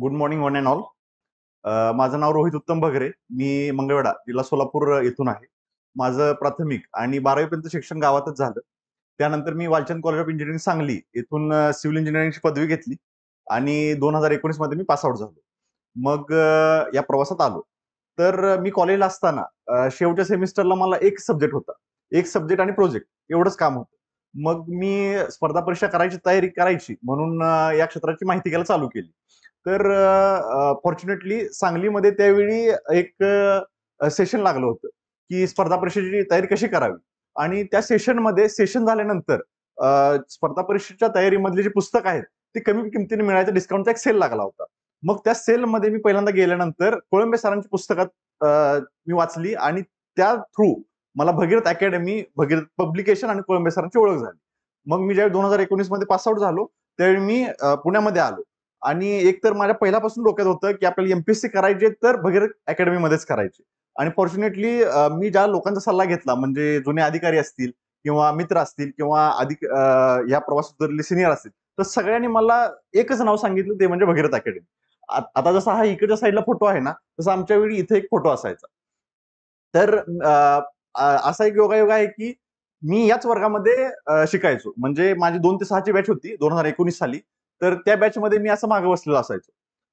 good morning one and all माझं नाव रोहित उत्तम भगरे मी मंगळवेडा जिल्हा सोलापूर येथून आहे माझं प्राथमिक आणि बारावीपर्यंत शिक्षण गावातच झालं त्यानंतर मी Walchand college of engineering Sangli येथून सिव्हिल इंजिनिअरिंगची पदवी घेतली आणि दोन हजार एकोणीस मध्ये मी पासआउट झालो मग या प्रवासात आलो तर मी कॉलेजला असताना शेवटच्या सेमिस्टरला मला एक सब्जेक्ट होता एक सब्जेक्ट आणि प्रोजेक्ट एवढंच काम होतं मग मी स्पर्धा परीक्षा करायची तयारी करायची म्हणून या क्षेत्राची माहिती घ्यायला चालू केली तर फॉर्च्युनेटली सांगलीमध्ये त्यावेळी एक सेशन लागलं होतं की स्पर्धा परीक्षेची तयारी कशी करावी आणि त्या सेशनमध्ये सेशन झाल्यानंतर स्पर्धा परीक्षेच्या तयारीमधली जी पुस्तक आहेत ती कमी किमतीने मिळायचं डिस्काउंटचा एक सेल लागला होता मग त्या सेलमध्ये मी पहिल्यांदा गेल्यानंतर कोळंबे सरांची पुस्तकात मी वाचली आणि त्या थ्रू मला भगीरथ अकॅडमी भगीरथ पब्लिकेशन आणि कोळंबे सरांची ओळख झाली मग मी ज्यावेळी दोन हजार एकोणीस मध्ये पासआउट झालो त्यावेळी मी पुण्यामध्ये आलो आणि एक तर माझ्या पहिल्यापासून डोक्यात होतं की आपल्याला एमपीएससी करायचे तर भगीरथ मध्येच करायचे आणि फॉर्च्युनेटली मी ज्या लोकांचा सल्ला घेतला म्हणजे जुने अधिकारी असतील किंवा मित्र असतील किंवा अधिक या प्रवास उतरले सिनियर असतील तर सगळ्यांनी मला एकच नाव सांगितलं ते म्हणजे भगीरथ अकॅडमी आता जसा हा इकडच्या साईडला फोटो आहे ना तसा आमच्या वेळी इथे एक फोटो असायचा तर असा एक योगायोग आहे की मी याच वर्गामध्ये शिकायचो म्हणजे माझी दोन ते सहाची बॅच होती दोन हजार एकोणीस साली तर त्या बॅच मध्ये मी असं मागं बसलेलो असायचो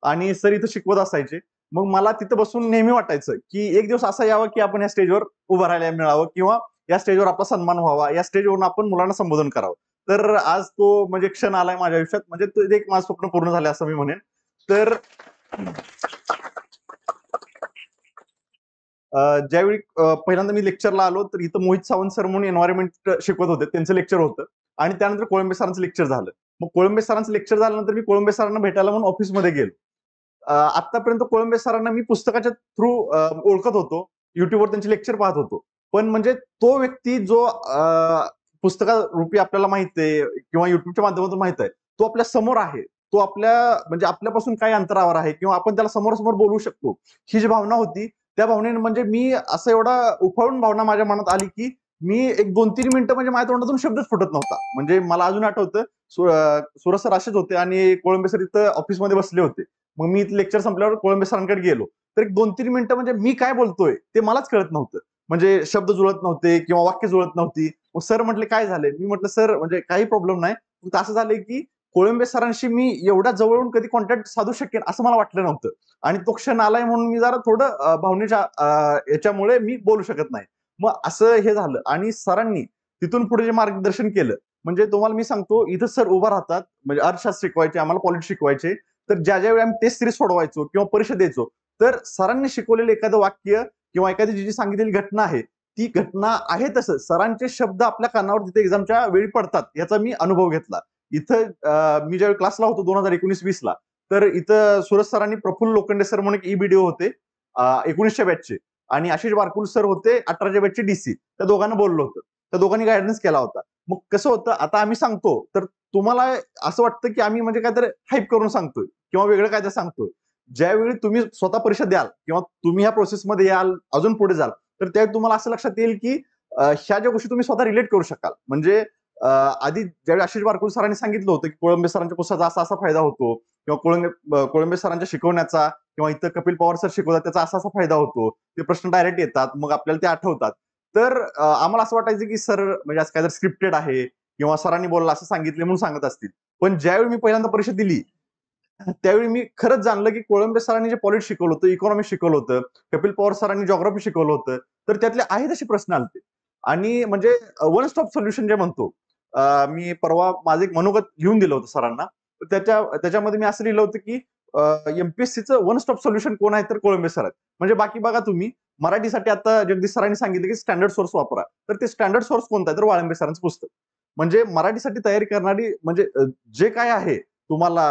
आणि सर इथं शिकवत असायचे मग मला तिथं बसून नेहमी वाटायचं की एक दिवस असा यावं की आपण या स्टेजवर उभं राहायला मिळावं किंवा या स्टेजवर आपला सन्मान व्हावा या स्टेजवरून आपण मुलांना संबोधन करावं तर आज तो म्हणजे क्षण आलाय माझ्या आयुष्यात म्हणजे ते एक माझं स्वप्न पूर्ण झालं असं मी म्हणेन तर ज्यावेळी पहिल्यांदा मी लेक्चरला आलो तर इथं मोहित सावंत सर म्हणून एन्व्हायरमेंट शिकवत होते त्यांचं लेक्चर होतं आणि त्यानंतर कोळंबे सरांचं लेक्चर झालं मग कोळंबे सरांचं लेक्चर झाल्यानंतर मी कोळंबे सरांना भेटायला म्हणून ऑफिसमध्ये गेलो आतापर्यंत कोळंबे सरांना मी पुस्तकाच्या थ्रू ओळखत होतो युट्यूबवर त्यांचे लेक्चर पाहत होतो पण म्हणजे तो व्यक्ती जो रूपी आपल्याला माहित आहे किंवा युट्यूबच्या माध्यमातून माहित आहे तो आपल्या समोर आहे तो आपल्या म्हणजे आपल्यापासून काय अंतरावर आहे किंवा आपण त्याला समोर बोलू शकतो ही जी भावना होती त्या भावनेने म्हणजे मी असं एवढा उफाळून भावना माझ्या मनात आली की मी एक दोन तीन मिनिटं म्हणजे माझ्या तोंडातून शब्दच फुटत नव्हता म्हणजे मला अजून आठवतं सुर सर असेच होते आणि कोळंबे सर इथं ऑफिसमध्ये बसले होते मग मी इथं लेक्चर संपल्यावर कोळंबे सरांकडे गेलो तर एक दोन तीन मिनिटं म्हणजे मी काय बोलतोय ते मलाच कळत नव्हतं म्हणजे शब्द जुळत नव्हते किंवा वाक्य जुळत नव्हती मग सर म्हटले काय झाले मी म्हटलं सर म्हणजे काही प्रॉब्लेम नाही फक्त असं झालंय की कोळंबे सरांशी मी एवढ्या जवळून कधी कॉन्टॅक्ट साधू शकेन असं मला वाटलं नव्हतं आणि तो क्षण आलाय म्हणून मी जरा थोडं भावनेच्या याच्यामुळे मी बोलू शकत नाही मग असं हे झालं आणि सरांनी तिथून पुढे जे मार्गदर्शन केलं म्हणजे तुम्हाला मी सांगतो इथं सर उभा राहतात म्हणजे अर्थशास्त्र शिकवायचे आम्हाला पॉलिटिक्स शिकवायचे तर ज्या वेळी आम्ही टेस्ट सिरीज सोडवायचो किंवा परीक्षा द्यायचो तर सरांनी शिकवलेलं एखादं वाक्य किंवा एखादी जी जी सांगितलेली घटना आहे ती घटना आहे तसं सरांचे शब्द आपल्या कानावर तिथे एक्झामच्या वेळी पडतात याचा मी अनुभव घेतला इथं मी ज्यावेळी क्लासला होतो दोन हजार एकोणीस वीसला ला तर इथं सुरज सरांनी प्रफुल्ल लोखंडे सर म्हणून एक ई होते एकोणीसच्या बॅचचे आणि आशिष बारकुल सर होते अठराच्या बेटचे डीसी त्या दोघांना बोललो होतं त्या दोघांनी गायडन्स केला होता मग कसं होतं आता आम्ही सांगतो तर तुम्हाला असं वाटतं की आम्ही म्हणजे काहीतरी हाईप करून सांगतोय किंवा वेगळं तर सांगतोय ज्यावेळी तुम्ही स्वतः परीक्षा द्याल किंवा तुम्ही ह्या प्रोसेसमध्ये याल अजून पुढे जाल तर त्यावेळी तुम्हाला असं लक्षात येईल की ह्या ज्या गोष्टी तुम्ही स्वतः रिलेट करू शकाल म्हणजे आधी ज्यावेळी आशिष बारकुल सरांनी सांगितलं होतं की कोळंबे सरांच्या पुस्तकाचा असा असा फायदा होतो किंवा कोळंबे कोळंबे सरांच्या शिकवण्याचा किंवा इथं कपिल पवार सर शिकवतात त्याचा असा असा फायदा होतो ते प्रश्न डायरेक्ट येतात मग आपल्याला ते आठवतात तर आम्हाला असं वाटायचं की सर म्हणजे असं काय स्क्रिप्टेड आहे किंवा सरांनी बोलला असं सांगितले म्हणून सांगत असतील पण ज्यावेळी मी पहिल्यांदा परीक्षा दिली त्यावेळी मी खरंच जाणलं की कोळंबे सरांनी जे पॉलिट शिकवलं होतं इकॉनॉमी शिकवलं होतं कपिल पवार सरांनी जॉग्राफी शिकवलं होतं तर त्यातले आहेत असे प्रश्न आलते आणि म्हणजे वन स्टॉप सोल्युशन जे म्हणतो मी परवा माझं एक मनोगत घेऊन दिलं होतं सरांना त्याच्या त्याच्यामध्ये मी असं लिहिलं होतं की एमपीएससीचं वन स्टॉप सोल्युशन कोण आहे तर कोळंबे सर म्हणजे बाकी बघा तुम्ही मराठीसाठी आता जगदीश सरांनी सांगितलं की स्टँडर्ड सोर्स वापरा तर ते स्टँडर्ड सोर्स कोणता आहे तर वाळंबे सरांचं पुस्तक म्हणजे मराठीसाठी तयारी करणारी म्हणजे जे काय आहे तुम्हाला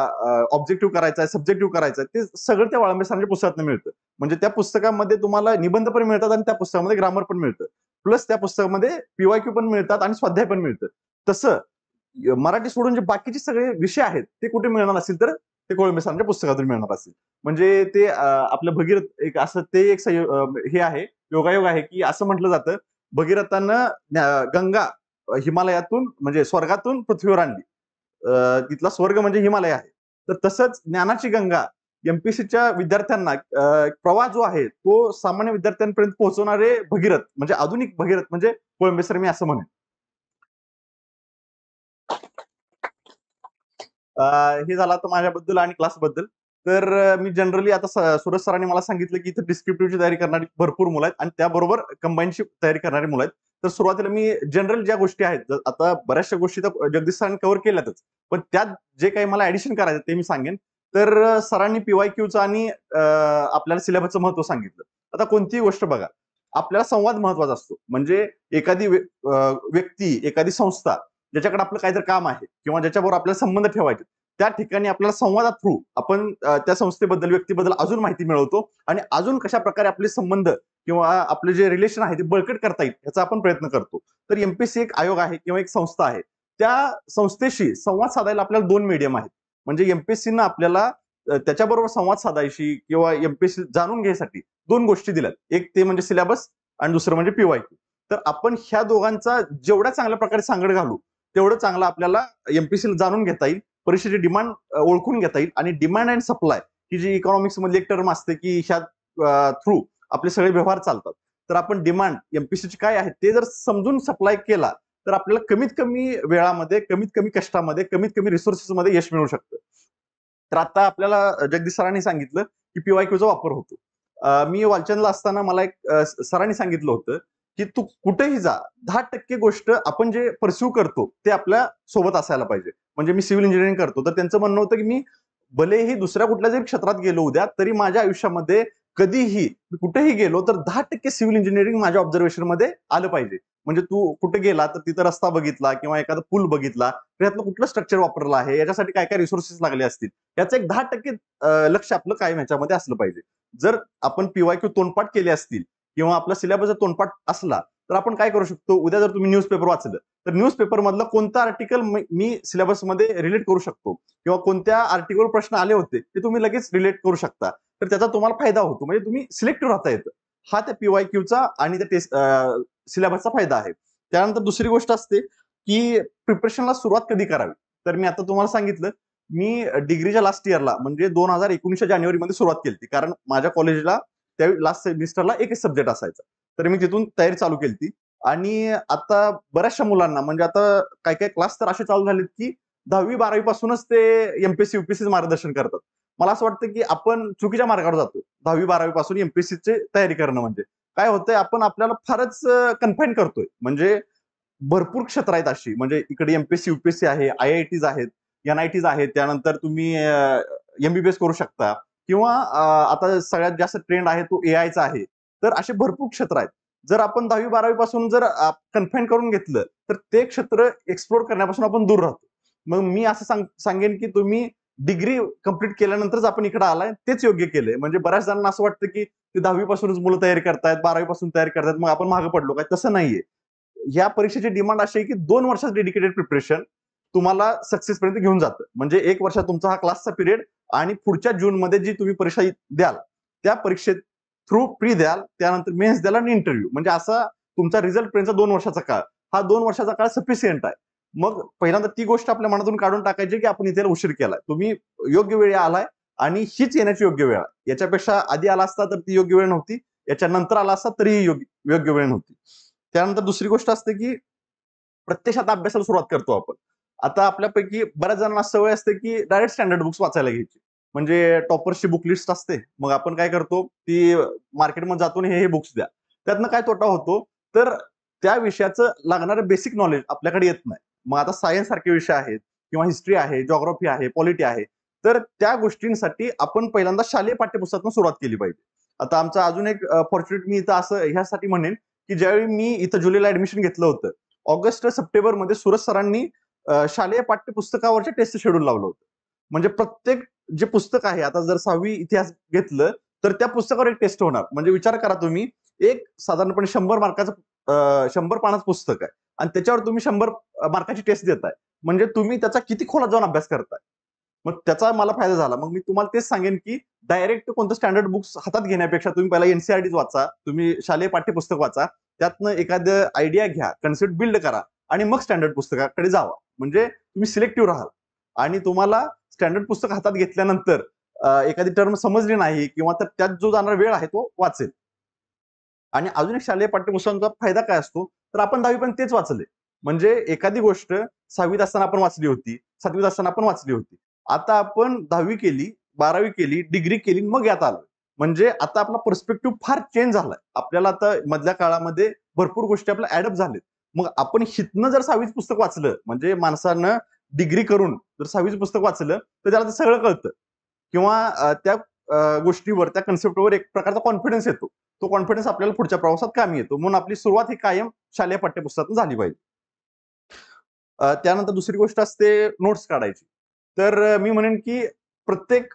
ऑब्जेक्टिव्ह करायचं आहे सब्जेक्टिव्ह करायचं आहे ते सगळं त्या वाळंबे सरांच्या पुस्तकातून मिळतं म्हणजे त्या पुस्तकामध्ये तुम्हाला निबंध पण मिळतात आणि त्या पुस्तकामध्ये ग्रामर पण मिळतं प्लस त्या पुस्तकामध्ये पीवायक्यू पण मिळतात आणि स्वाध्याय पण मिळतं तसं मराठी सोडून जे बाकीचे सगळे विषय आहेत ते कुठे मिळणार असतील तर ते कोळंबे सरांच्या पुस्तकातून मिळणार असतील म्हणजे ते आपलं भगीरथ एक असं ते एक हे आहे योगायोग आहे की असं म्हटलं जातं भगीरथानं गंगा हिमालयातून म्हणजे स्वर्गातून पृथ्वीवर आणली तिथला स्वर्ग म्हणजे हिमालय आहे तर तसंच ज्ञानाची गंगा एमपीसीच्या विद्यार्थ्यांना प्रवाह जो आहे तो सामान्य विद्यार्थ्यांपर्यंत पोहोचवणारे भगीरथ म्हणजे आधुनिक भगीरथ म्हणजे कोळंबेसर मी असं म्हणेन हे झाला तर माझ्याबद्दल आणि क्लासबद्दल तर मी जनरली आता सुरज सरांनी मला सांगितलं की इथं डिस्क्रिप्टिव्हची तयारी करणारी भरपूर मुलं आहेत आणि त्याबरोबर कंबाईनची तयारी करणारी मुलं आहेत तर सुरुवातीला मी जनरल ज्या गोष्टी आहेत आता बऱ्याचशा गोष्टी तर जगदीश सरांनी कव्हर केल्यातच पण त्यात जे काही मला ऍडिशन करायचं ते मी सांगेन तर सरांनी पीवाय क्यूचं आणि आपल्याला सिलेबसचं महत्व सांगितलं आता कोणतीही गोष्ट बघा आपल्याला संवाद महत्वाचा असतो म्हणजे एखादी व्यक्ती एखादी संस्था ज्याच्याकडे आपलं काही जर काम आहे किंवा ज्याच्याबरोबर आपल्याला संबंध ठेवायचे त्या ठिकाणी आपल्याला संवादा थ्रू आपण त्या संस्थेबद्दल व्यक्तीबद्दल अजून माहिती मिळवतो आणि अजून कशा प्रकारे आपले संबंध किंवा आपले जे रिलेशन आहे ते बळकट करता येईल याचा आपण प्रयत्न करतो तर एमपीसी एक आयोग आहे किंवा एक संस्था आहे त्या संस्थेशी संवाद साधायला आपल्याला दोन मीडियम आहेत म्हणजे एमपीएससीनं आपल्याला त्याच्याबरोबर संवाद साधायशी किंवा एमपीएससी जाणून घ्यायसाठी दोन गोष्टी दिल्यात एक ते म्हणजे सिलेबस आणि दुसरं म्हणजे पीवायक्यू तर आपण ह्या दोघांचा जेवढ्या चांगल्या प्रकारे सांगड घालू तेवढं चांगलं आपल्याला एमपीसीला जाणून घेता येईल परीक्षेची डिमांड ओळखून घेता येईल आणि डिमांड अँड सप्लाय ही जी इकॉनॉमिक्स मधली एक टर्म असते की ह्या थ्रू आपले सगळे व्यवहार चालतात तर आपण डिमांड एमपीसीची काय आहे ते जर समजून सप्लाय केला तर आपल्याला कमीत कमी वेळामध्ये कमीत कमी कष्टामध्ये कमीत कमी रिसोर्सेसमध्ये यश मिळू शकतं तर आता आपल्याला जगदीश सरांनी सांगितलं की पीवायक्यूचा वापर होतो मी वालचंदला असताना मला एक सरांनी सांगितलं होतं की तू कुठेही जा दहा टक्के गोष्ट आपण जे परस्यू करतो ते आपल्या सोबत असायला पाहिजे म्हणजे मी सिव्हिल इंजिनिअरिंग करतो तर त्यांचं म्हणणं होतं की मी भलेही दुसऱ्या कुठल्या जरी क्षेत्रात गेलो उद्या तरी माझ्या आयुष्यामध्ये कधीही कुठेही गेलो तर दहा टक्के सिव्हिल इंजिनिअरिंग माझ्या ऑब्झर्वेशनमध्ये आलं पाहिजे म्हणजे तू कुठे गेला तर तिथं रस्ता बघितला किंवा एखादा पूल बघितला यातलं कुठलं स्ट्रक्चर वापरलं आहे याच्यासाठी काय काय रिसोर्सेस लागले असतील याचं एक दहा टक्के लक्ष आपलं कायम ह्याच्यामध्ये असलं पाहिजे जर आपण क्यू तोंडपाठ केले असतील किंवा आपला सिलेबस जर तोंडपाठ असला तर आपण काय करू शकतो उद्या जर तुम्ही न्यूजपेपर वाचलं तर न्यूजपेपर मधलं कोणता आर्टिकल मी मध्ये रिलेट करू शकतो किंवा कोणत्या आर्टिकल प्रश्न आले होते ते तुम्ही लगेच रिलेट करू शकता तर त्याचा तुम्हाला फायदा होतो म्हणजे तुम्ही सिलेक्ट राहता येतं हा त्या पीवाय क्यूचा आणि त्या टेस्ट सिलेबसचा फायदा आहे त्यानंतर दुसरी गोष्ट असते की प्रिपरेशनला सुरुवात कधी करावी तर मी आता तुम्हाला सांगितलं मी डिग्रीच्या लास्ट इयरला म्हणजे दोन हजार एकोणीसच्या जानेवारीमध्ये सुरुवात केली कारण माझ्या कॉलेजला त्या लास्ट सेमिस्टरला एकच सब्जेक्ट असायचा तर मी तिथून तयारी चालू केली ती आणि आता बऱ्याचशा मुलांना म्हणजे आता काही काही क्लास तर असे चालू झालेत की दहावी बारावी पासूनच ते एमपीएससी युपीएससी मार्गदर्शन करतात मला असं वाटतं की आपण चुकीच्या मार्गावर जातो दहावी बारावी पासून एमपीएससी ची तयारी करणं म्हणजे काय होतंय आपण आपल्याला फारच कन्फाईन करतोय म्हणजे भरपूर क्षेत्र आहेत अशी म्हणजे इकडे एमपीएससी युपीएससी आहे आय आय टीज आहेत एन आय आहेत त्यानंतर तुम्ही एमबीबीएस करू शकता किंवा आता सगळ्यात जास्त ट्रेंड आहे तो एआयचा आहे तर असे भरपूर क्षेत्र आहेत जर आपण दहावी बारावी पासून जर कन्फाईन करून घेतलं तर ते क्षेत्र एक्सप्लोर करण्यापासून आपण दूर राहतो मग मी असं सांग सांगेन की तुम्ही डिग्री कम्प्लीट केल्यानंतरच आपण इकडे आलाय तेच योग्य केलंय म्हणजे बऱ्याच जणांना असं वाटतं की ते दहावी पासूनच मुलं तयारी करतायत बारावी पासून तयार करतायत मग आपण मागे पडलो काय तसं नाहीये या परीक्षेची डिमांड अशी आहे की दोन वर्षात डेडिकेटेड प्रिपरेशन तुम्हाला सक्सेस पर्यंत घेऊन जातं म्हणजे एक वर्षात तुमचा हा क्लासचा पिरियड आणि पुढच्या जून मध्ये जी तुम्ही परीक्षा द्याल त्या परीक्षेत थ्रू प्री द्याल त्यानंतर मेन्स द्याल आणि इंटरव्ह्यू म्हणजे असा तुमचा रिझल्ट पर्यंत दोन वर्षाचा काळ हा दोन वर्षाचा काळ सफिशियंट आहे मग पहिल्यांदा ती गोष्ट आपल्या मनातून काढून टाकायची की आपण इथे उशीर केलाय तुम्ही योग्य वेळी आलाय आणि हीच येण्याची योग्य वेळ आहे याच्यापेक्षा आधी आला असता तर ती योग्य वेळ नव्हती याच्यानंतर आला असता तरीही योग्य योग्य वेळ नव्हती त्यानंतर दुसरी गोष्ट असते की प्रत्यक्षात अभ्यासाला सुरुवात करतो आपण आता आपल्यापैकी बऱ्याच जणांना सवय असते की डायरेक्ट स्टँडर्ड बुक्स वाचायला घ्यायची म्हणजे टॉपरची बुक लिस्ट असते मग आपण काय करतो ती मार्केटमध्ये जातो हे हे बुक्स द्या त्यातनं काय तोटा होतो तर त्या विषयाचं लागणारं बेसिक नॉलेज आपल्याकडे येत नाही मग आता सायन्स सारखे विषय आहेत किंवा हिस्ट्री आहे जॉग्राफी आहे पॉलिटी आहे तर त्या गोष्टींसाठी आपण पहिल्यांदा शालेय पाठ्यपुस्तकातून सुरुवात केली पाहिजे आता आमचा अजून एक फॉर्च्युनेट मी इथं असं ह्यासाठी म्हणेन की ज्यावेळी मी इथं जुलैला ऍडमिशन घेतलं होतं ऑगस्ट सप्टेंबरमध्ये मध्ये सरांनी शालेय पाठ्यपुस्तकावरच्या टेस्ट शेड्यूल लावलं होतं म्हणजे प्रत्येक जे पुस्तक आहे आता जर सहावी इतिहास घेतलं तर त्या पुस्तकावर एक टेस्ट होणार म्हणजे विचार करा तुम्ही एक साधारणपणे शंभर मार्काचं शंभर पानाचं पुस्तक आहे आणि त्याच्यावर तुम्ही शंभर मार्काची टेस्ट देताय म्हणजे तुम्ही त्याचा किती खोलात जाऊन अभ्यास करताय मग त्याचा मला फायदा झाला मग मी तुम्हाला तेच सांगेन की डायरेक्ट कोणतं स्टँडर्ड बुक्स हातात घेण्यापेक्षा तुम्ही पहिला एनसीआरटीज e वाचा तुम्ही शालेय पाठ्यपुस्तक वाचा त्यातनं एखादं आयडिया घ्या कन्सेप्ट बिल्ड करा आणि मग स्टँडर्ड पुस्तकाकडे जावा म्हणजे तुम्ही सिलेक्टिव्ह राहाल आणि तुम्हाला स्टँडर्ड पुस्तक हातात घेतल्यानंतर एखादी टर्म समजली नाही किंवा तर त्यात जो जाणारा वेळ आहे तो वाचेल आणि अजून एक शालेय पाठ्यपुस्तकांचा फायदा काय असतो तर आपण दहावी पण तेच वाचले म्हणजे एखादी गोष्ट सहावीत असताना आपण वाचली होती सातवीत असताना आपण वाचली होती आता आपण दहावी केली बारावी केली डिग्री केली मग यात आलो म्हणजे आता आपला पर्स्पेक्टिव्ह फार चेंज झालाय आपल्याला आता मधल्या काळामध्ये भरपूर गोष्टी आपल्या ऍडअप झाल्यात मग आपण हितनं जर सहावीच पुस्तक वाचलं म्हणजे माणसानं डिग्री करून जर सहावीच पुस्तक वाचलं तर त्याला ते सगळं कळतं किंवा त्या गोष्टीवर त्या कन्सेप्टवर एक प्रकारचा कॉन्फिडन्स येतो तो कॉन्फिडन्स आपल्याला पुढच्या प्रवासात कामी येतो म्हणून आपली सुरुवात ही कायम शालेय पाठ्यपुस्तकातून झाली पाहिजे त्यानंतर दुसरी गोष्ट असते नोट्स काढायची तर मी म्हणेन की प्रत्येक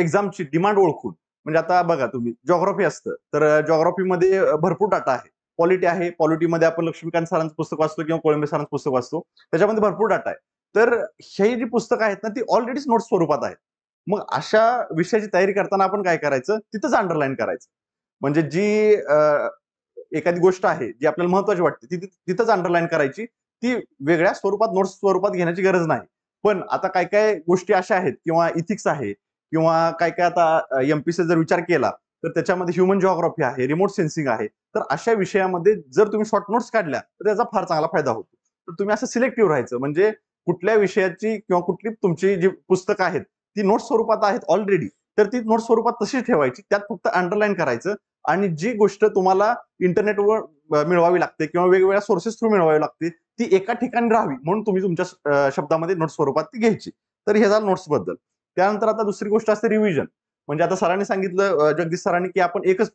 एक्झामची डिमांड ओळखून म्हणजे आता बघा तुम्ही जॉग्रॉफी असतं तर जॉग्रॉफीमध्ये भरपूर डाटा आहे पॉलिटी आहे पॉलिटीमध्ये आपण लक्ष्मीकांत सरांचं पुस्तक वाचतो किंवा कोळंबे सरांचं पुस्तक वाचतो त्याच्यामध्ये भरपूर डाटा आहे तर हे जी पुस्तकं आहेत ना ती ऑलरेडीच नोट स्वरूपात आहेत मग अशा विषयाची तयारी करताना आपण काय करायचं तिथंच अंडरलाईन करायचं म्हणजे जी एखादी गोष्ट आहे जी आपल्याला महत्वाची वाटते ती तिथंच अंडरलाईन करायची ती वेगळ्या स्वरूपात नोट्स स्वरूपात घेण्याची गरज नाही पण आता काय काय गोष्टी अशा आहेत किंवा इथिक्स आहे किंवा काय काय आता एमपीसी जर विचार केला तर त्याच्यामध्ये ह्युमन जॉग्राफी आहे रिमोट सेन्सिंग आहे तर अशा विषयामध्ये जर तुम्ही शॉर्ट नोट्स काढल्या तर त्याचा फार चांगला फायदा होतो तर तुम्ही असं सिलेक्टिव्ह राहायचं म्हणजे कुठल्या विषयाची किंवा कुठली तुमची जी पुस्तकं आहेत ती नोट स्वरूपात आहेत ऑलरेडी तर ती नोट्स स्वरूपात तशीच ठेवायची त्यात फक्त अंडरलाईन करायचं आणि जी गोष्ट तुम्हाला इंटरनेटवर मिळवावी लागते किंवा वेगवेगळ्या सोर्सेस थ्रू मिळवावी लागते ती एका ठिकाणी राहावी म्हणून तुम्ही तुमच्या शब्दामध्ये नोट स्वरूपात ती घ्यायची तर हे झालं नोट्स बद्दल त्यानंतर आता दुसरी गोष्ट असते रिव्हिजन म्हणजे आता सरांनी सांगितलं जगदीश सरांनी की आपण एकच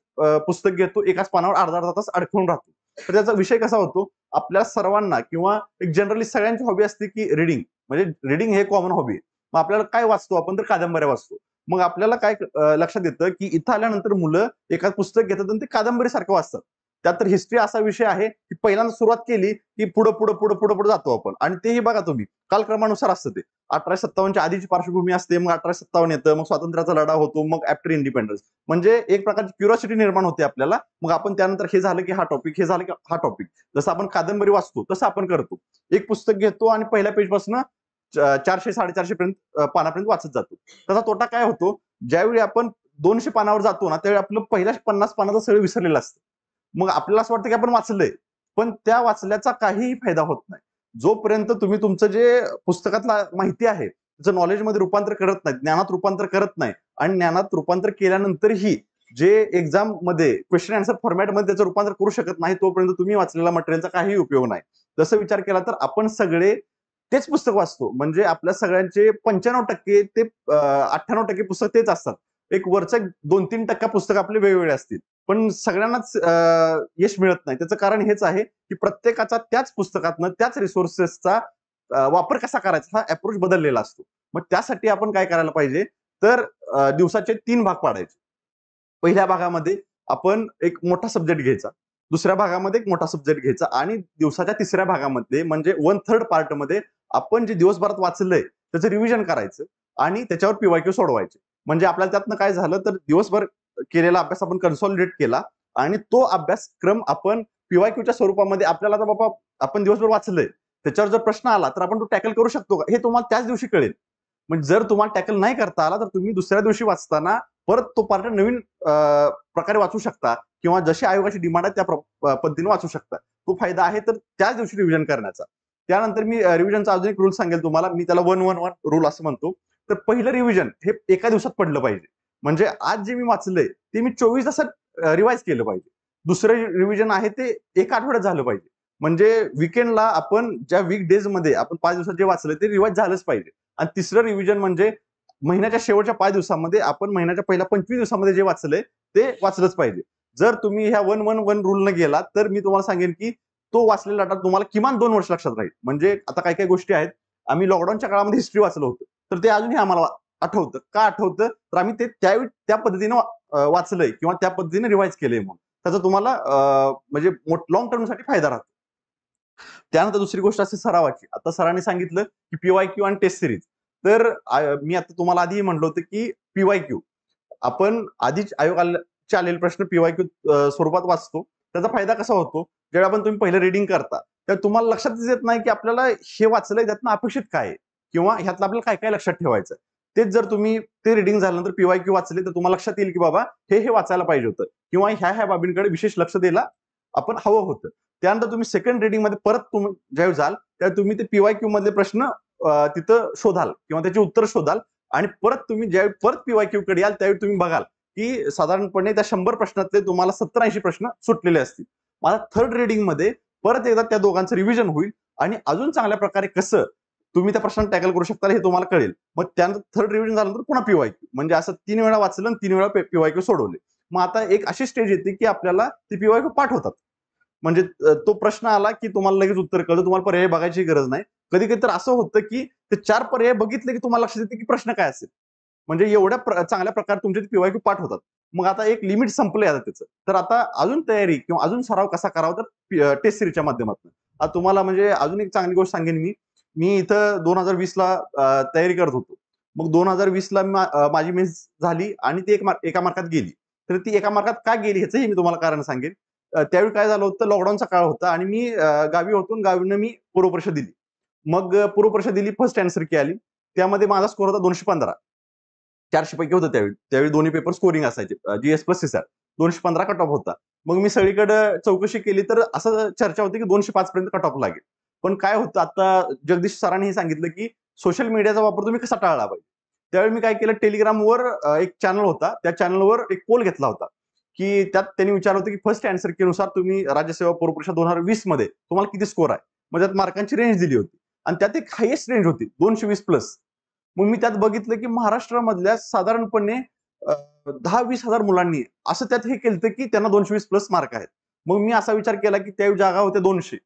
पुस्तक घेतो एकाच पानावर अर्धा अर्धा तास अडकून राहतो तर त्याचा विषय कसा होतो आपल्या सर्वांना किंवा एक जनरली सगळ्यांची हॉबी असते की रिडिंग म्हणजे रिडिंग हे कॉमन हॉबी आहे मग आपल्याला काय वाचतो आपण तर कादंबऱ्या वाचतो मग आपल्याला काय लक्षात येतं की इथं आल्यानंतर मुलं एखादं पुस्तक घेतात आणि ते कादंबरीसारखं वाचतात त्यात तर हिस्ट्री असा विषय आहे की पहिल्यांदा सुरुवात केली की पुढं पुढं पुढं पुढं पुढे जातो आपण आणि तेही बघा तुम्ही कालक्रमानुसार असतं ते अठराशे सत्तावन्नच्या आधीची पार्श्वभूमी असते मग अठराशे सत्तावन्न येतं मग स्वातंत्र्याचा लढा होतो मग ऍफ्टर इंडिपेंडन्स म्हणजे एक प्रकारची क्युरॉसिटी निर्माण होते आपल्याला मग आपण त्यानंतर हे झालं की हा टॉपिक हे झालं की हा टॉपिक जसं आपण कादंबरी वाचतो तसं आपण करतो एक पुस्तक घेतो आणि पहिल्या पेजपासून चारशे साडेचारशे पर्यंत पानापर्यंत वाचत जातो त्याचा तोटा काय होतो ज्यावेळी आपण दोनशे पानावर जातो ना त्यावेळी आपलं पहिल्या पन्नास पानाचा सगळं विसरलेलं असतं मग आपल्याला असं वाटतं की आपण वाचलंय पण त्या वाचल्याचा काहीही फायदा होत नाही जोपर्यंत तुम्ही तुमचं जे पुस्तकातला माहिती आहे त्याचं नॉलेजमध्ये रूपांतर करत नाही ज्ञानात रूपांतर करत नाही आणि ज्ञानात रूपांतर केल्यानंतरही जे एक्झाम मध्ये क्वेश्चन फॉरमॅट फॉर्मॅटमध्ये त्याचं रूपांतर करू शकत नाही तोपर्यंत तुम्ही वाचलेला मटेरियलचा काही उपयोग नाही जसं विचार केला तर आपण सगळे तेच पुस्तक वाचतो म्हणजे आपल्या सगळ्यांचे पंच्याण्णव टक्के ते अठ्ठ्याण्णव टक्के पुस्तक तेच असतात एक वरच्या दोन तीन टक्का पुस्तक आपले वेगवेगळे असतील पण सगळ्यांनाच यश मिळत नाही त्याचं कारण हेच आहे की प्रत्येकाचा त्याच पुस्तकातनं त्याच रिसोर्सेसचा वापर कसा करायचा हा अप्रोच बदललेला असतो मग त्यासाठी आपण काय करायला पाहिजे तर दिवसाचे तीन भाग पाडायचे पहिल्या भागामध्ये आपण एक मोठा सब्जेक्ट घ्यायचा दुसऱ्या भागामध्ये एक मोठा सब्जेक्ट घ्यायचा आणि दिवसाच्या तिसऱ्या भागामध्ये म्हणजे वन थर्ड पार्टमध्ये आपण जे दिवसभरात वाचलंय त्याचं रिव्हिजन करायचं आणि त्याच्यावर पीवायक्यू सोडवायचे म्हणजे आपल्याला त्यातनं काय झालं तर दिवसभर केलेला अभ्यास आपण कन्सॉलिडेट केला आणि तो अभ्यासक्रम आपण पीवायक्यूच्या स्वरूपामध्ये आपल्याला आता बाबा आपण दिवसभर वाचलंय त्याच्यावर जर प्रश्न आला तर आपण तो टॅकल करू शकतो का हे तुम्हाला त्याच दिवशी कळेल म्हणजे जर तुम्हाला टॅकल नाही करता आला तर तुम्ही दुसऱ्या दिवशी वाचताना परत तो पार्ट नवीन प्रकारे वाचू शकता किंवा जशी आयोगाची डिमांड आहे त्या पद्धतीने वाचू शकता तो फायदा आहे तर त्याच दिवशी रिव्हिजन करण्याचा त्यानंतर मी रिव्हिजनचा अजून एक रूल सांगेल तुम्हाला मी त्याला वन वन वन रूल असं म्हणतो तर पहिलं रिव्हिजन हे एका दिवसात पडलं पाहिजे म्हणजे आज जे मी वाचलंय ते मी चोवीस तासात रिवाईज केलं पाहिजे दुसरं रिव्हिजन आहे ते एक आठवड्यात झालं पाहिजे म्हणजे विकेंडला आपण ज्या वीक डेज मध्ये आपण पाच दिवसात जे वाचलंय ते रिवाईज झालंच पाहिजे आणि तिसरं रिव्हिजन म्हणजे महिन्याच्या शेवटच्या पाच दिवसामध्ये आपण महिन्याच्या पहिल्या पंचवीस दिवसामध्ये जे वाचलंय ते वाचलंच पाहिजे जर तुम्ही ह्या वन वन वन रूलनं गेला तर मी तुम्हाला सांगेन की तो वाचलेला डाटा तुम्हाला किमान दोन वर्ष लक्षात राहील म्हणजे आता काही काही गोष्टी आहेत आम्ही लॉकडाऊनच्या काळामध्ये हिस्ट्री वाचलं होतं तर ते अजूनही आम्हाला आठवतं का आठवतं तर आम्ही ते त्यावेळी त्या पद्धतीनं वाचलंय किंवा त्या पद्धतीने रिवाईज केलंय म्हणून त्याचा तुम्हाला म्हणजे लॉंग साठी फायदा राहतो त्यानंतर दुसरी गोष्ट असते सरावाची आता सरांनी सांगितलं की पीवाय क्यू आणि टेस्ट सिरीज तर मी आता तुम्हाला आधी म्हणलं होतं की पीवाय क्यू आपण आधीच आयोगाचे आलेले प्रश्न पीवाय क्यू स्वरूपात वाचतो त्याचा फायदा कसा होतो ज्यावेळी आपण तुम्ही पहिलं रिडिंग करता तर तुम्हाला लक्षातच येत नाही की आपल्याला हे वाचलंय त्यातनं अपेक्षित काय किंवा ह्यातलं आपल्याला काय काय लक्षात ठेवायचं तेच जर तुम्ही ते रिडिंग झाल्यानंतर पीवाय क्यू वाचले तर तुम्हाला लक्षात येईल की बाबा हे हे वाचायला पाहिजे होतं किंवा ह्या ह्या बाबींकडे विशेष लक्ष द्यायला आपण हवं होतं त्यानंतर तुम्ही सेकंड रिडिंग मध्ये परत तुम्ही ज्यावेळी जाल त्यावेळी तुम्ही ते पीवाय क्यू मधले प्रश्न तिथं शोधाल किंवा त्याचे उत्तर शोधाल आणि परत तुम्ही ज्यावेळी परत पीवाय क्यू कडे याल त्यावेळी तुम्ही बघाल की साधारणपणे त्या शंभर प्रश्नातले तुम्हाला सत्तर ऐंशी प्रश्न सुटलेले असतील मला थर्ड रिडिंग मध्ये परत एकदा त्या दोघांचं रिव्हिजन होईल आणि अजून चांगल्या प्रकारे कसं तुम्ही त्या प्रश्नात टॅकल करू शकता हे तुम्हाला कळेल मग त्यानंतर थर्ड रिव्हिजन झाल्यानंतर पुन्हा पीवायक्यू म्हणजे असं तीन वेळा वाचलं आणि तीन वेळा पीवायक्यू सोडवले मग आता एक अशी स्टेज येते की आपल्याला ती पीवायक्यू पाठवतात म्हणजे तो प्रश्न आला की तुम्हाला लगेच उत्तर कळलं तुम्हाला पर्याय बघायची गरज नाही कधी कधी तर असं होतं की ते चार पर्याय बघितले की तुम्हाला लक्षात येते की प्रश्न काय असेल म्हणजे एवढ्या चांगल्या प्रकारे तुमचे पीवायक्यू पाठवतात मग आता एक लिमिट संपले आता त्याचं तर आता अजून तयारी किंवा अजून सराव कसा करावा तर टेस्ट सिरीजच्या माध्यमातून आता तुम्हाला म्हणजे अजून एक चांगली गोष्ट सांगेन मी मी इथं दोन हजार ला तयारी करत होतो मग दोन हजार ला माझी मेन्स झाली आणि ती एक एका मार्कात गेली तर ती एका मार्कात का गेली ह्याचंही मी तुम्हाला कारण सांगेन त्यावेळी काय झालं होतं लॉकडाऊनचा काळ होता आणि मी गावी होतून गावीनं मी पूर्वपरीक्षा दिली मग पूर्वपरीक्षा दिली फर्स्ट अँसर की आली त्यामध्ये माझा स्कोर होता दोनशे पंधरा चारशे पैकी होता त्यावेळी त्यावेळी दोन्ही पेपर स्कोरिंग असायचे जीएस प्लस सर दोनशे पंधरा कट ऑफ होता मग मी सगळीकडे चौकशी केली तर असं चर्चा होती की दोनशे पाच पर्यंत कट ऑफ लागेल पण काय होतं आता जगदीश सरांनी हे सांगितलं की सोशल मीडियाचा वापर तुम्ही कसा टाळला पाहिजे त्यावेळी मी काय केलं टेलिग्रामवर एक चॅनल होता त्या चॅनलवर एक पोल घेतला होता की त्यात त्यांनी विचारलं होतं की फर्स्ट के नुसार तुम्ही राज्यसेवा पूर्वपरीक्षा दोन हजार वीस मध्ये तुम्हाला किती स्कोर आहे मग त्यात मार्कांची रेंज दिली होती आणि त्यात एक हायेस्ट रेंज होती दोनशे वीस प्लस मग मी त्यात बघितलं की महाराष्ट्रामधल्या साधारणपणे दहा वीस हजार मुलांनी असं त्यात हे केलं की त्यांना दोनशे वीस प्लस मार्क आहेत मग मी असा विचार केला की त्या जागा होत्या दोनशे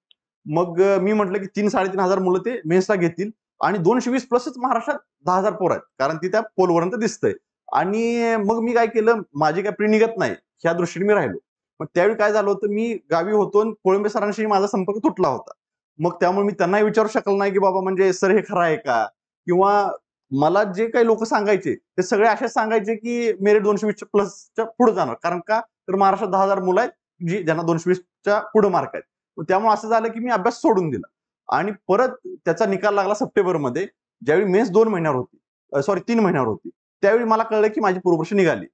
मग मी म्हटलं की तीन साडेतीन हजार मुलं ते मेन्सला घेतील आणि दोनशे वीस प्लसच महाराष्ट्रात दहा हजार पोर आहेत कारण ती त्या पोलवरंत दिसतंय आणि मग मी काय केलं माझी काय प्री निघत नाही ह्या दृष्टीने मी राहिलो मग त्यावेळी काय झालं होतं मी गावी होतो आणि कोळंबे सरांशी माझा संपर्क तुटला होता मग त्यामुळे मी त्यांनाही विचारू शकल नाही की बाबा म्हणजे सर हे खरं आहे का किंवा मला जे काही लोक सांगायचे ते सगळे असे सांगायचे की मेरे दोनशे वीस प्लसच्या पुढे जाणार कारण का तर महाराष्ट्रात दहा हजार मुलं आहेत जी ज्यांना दोनशे वीसच्या पुढे मार्क आहेत त्यामुळे असं झालं की मी अभ्यास सोडून दिला आणि परत त्याचा निकाल लागला सप्टेंबरमध्ये ज्यावेळी मेस दोन महिन्यावर होती सॉरी तीन महिन्यावर होती त्यावेळी मला कळलं की माझी पूर्वशी निघाली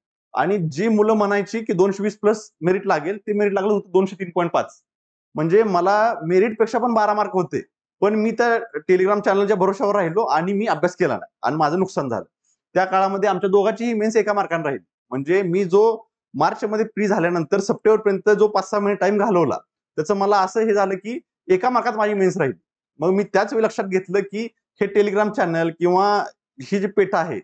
आणि जी मुलं म्हणायची की दोनशे वीस प्लस मेरिट लागेल ते मेरिट लागलं होतं दोनशे तीन पॉईंट पाच म्हणजे मला मेरिटपेक्षा पण बारा मार्क होते पण मी त्या टेलिग्राम चॅनलच्या भरोशावर राहिलो आणि मी अभ्यास केला नाही आणि माझं नुकसान झालं त्या काळामध्ये आमच्या दोघांचीही मेन्स एका मार्कानं राहील म्हणजे मी जो मार्चमध्ये प्री झाल्यानंतर सप्टेंबरपर्यंत जो पाच सहा महिने टाइम घालवला त्याचं मला असं हे झालं की एका मार्कात माझी मेन्स राहील मग मी त्याच वेळी लक्षात घेतलं की हे टेलिग्राम चॅनल किंवा ही जी पेठा आहे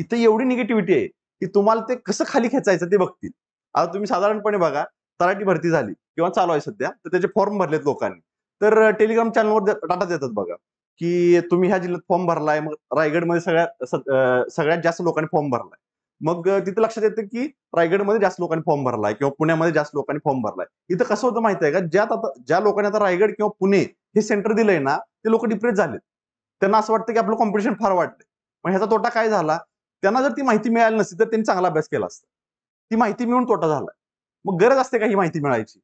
इथे एवढी निगेटिव्हिटी आहे की तुम्हाला ते कसं खाली खेचायचं ते बघतील आता तुम्ही साधारणपणे बघा तलाठी भरती झाली किंवा चालू आहे सध्या तर त्याचे फॉर्म भरलेत लोकांनी तर टेलिग्राम चॅनलवर डाटा देतात बघा की तुम्ही ह्या जिल्ह्यात फॉर्म भरलाय मग रायगडमध्ये सगळ्यात सगळ्यात जास्त लोकांनी फॉर्म भरलाय मग तिथे लक्षात येतं की रायगडमध्ये जास्त लोकांनी फॉर्म भरलाय किंवा पुण्यामध्ये जास्त लोकांनी फॉर्म भरलाय इथं कसं होतं माहिती आहे का ज्यात आता ज्या लोकांनी आता रायगड किंवा पुणे हे सेंटर दिलंय ना ते लोक डिप्रेस झालेत त्यांना असं वाटतं की आपलं कॉम्पिटिशन फार वाटतंय मग ह्याचा तोटा काय झाला त्यांना जर ती माहिती मिळाली नसती तर त्यांनी चांगला अभ्यास केला असता ती माहिती मिळून तोटा झाला मग गरज असते का ही माहिती मिळायची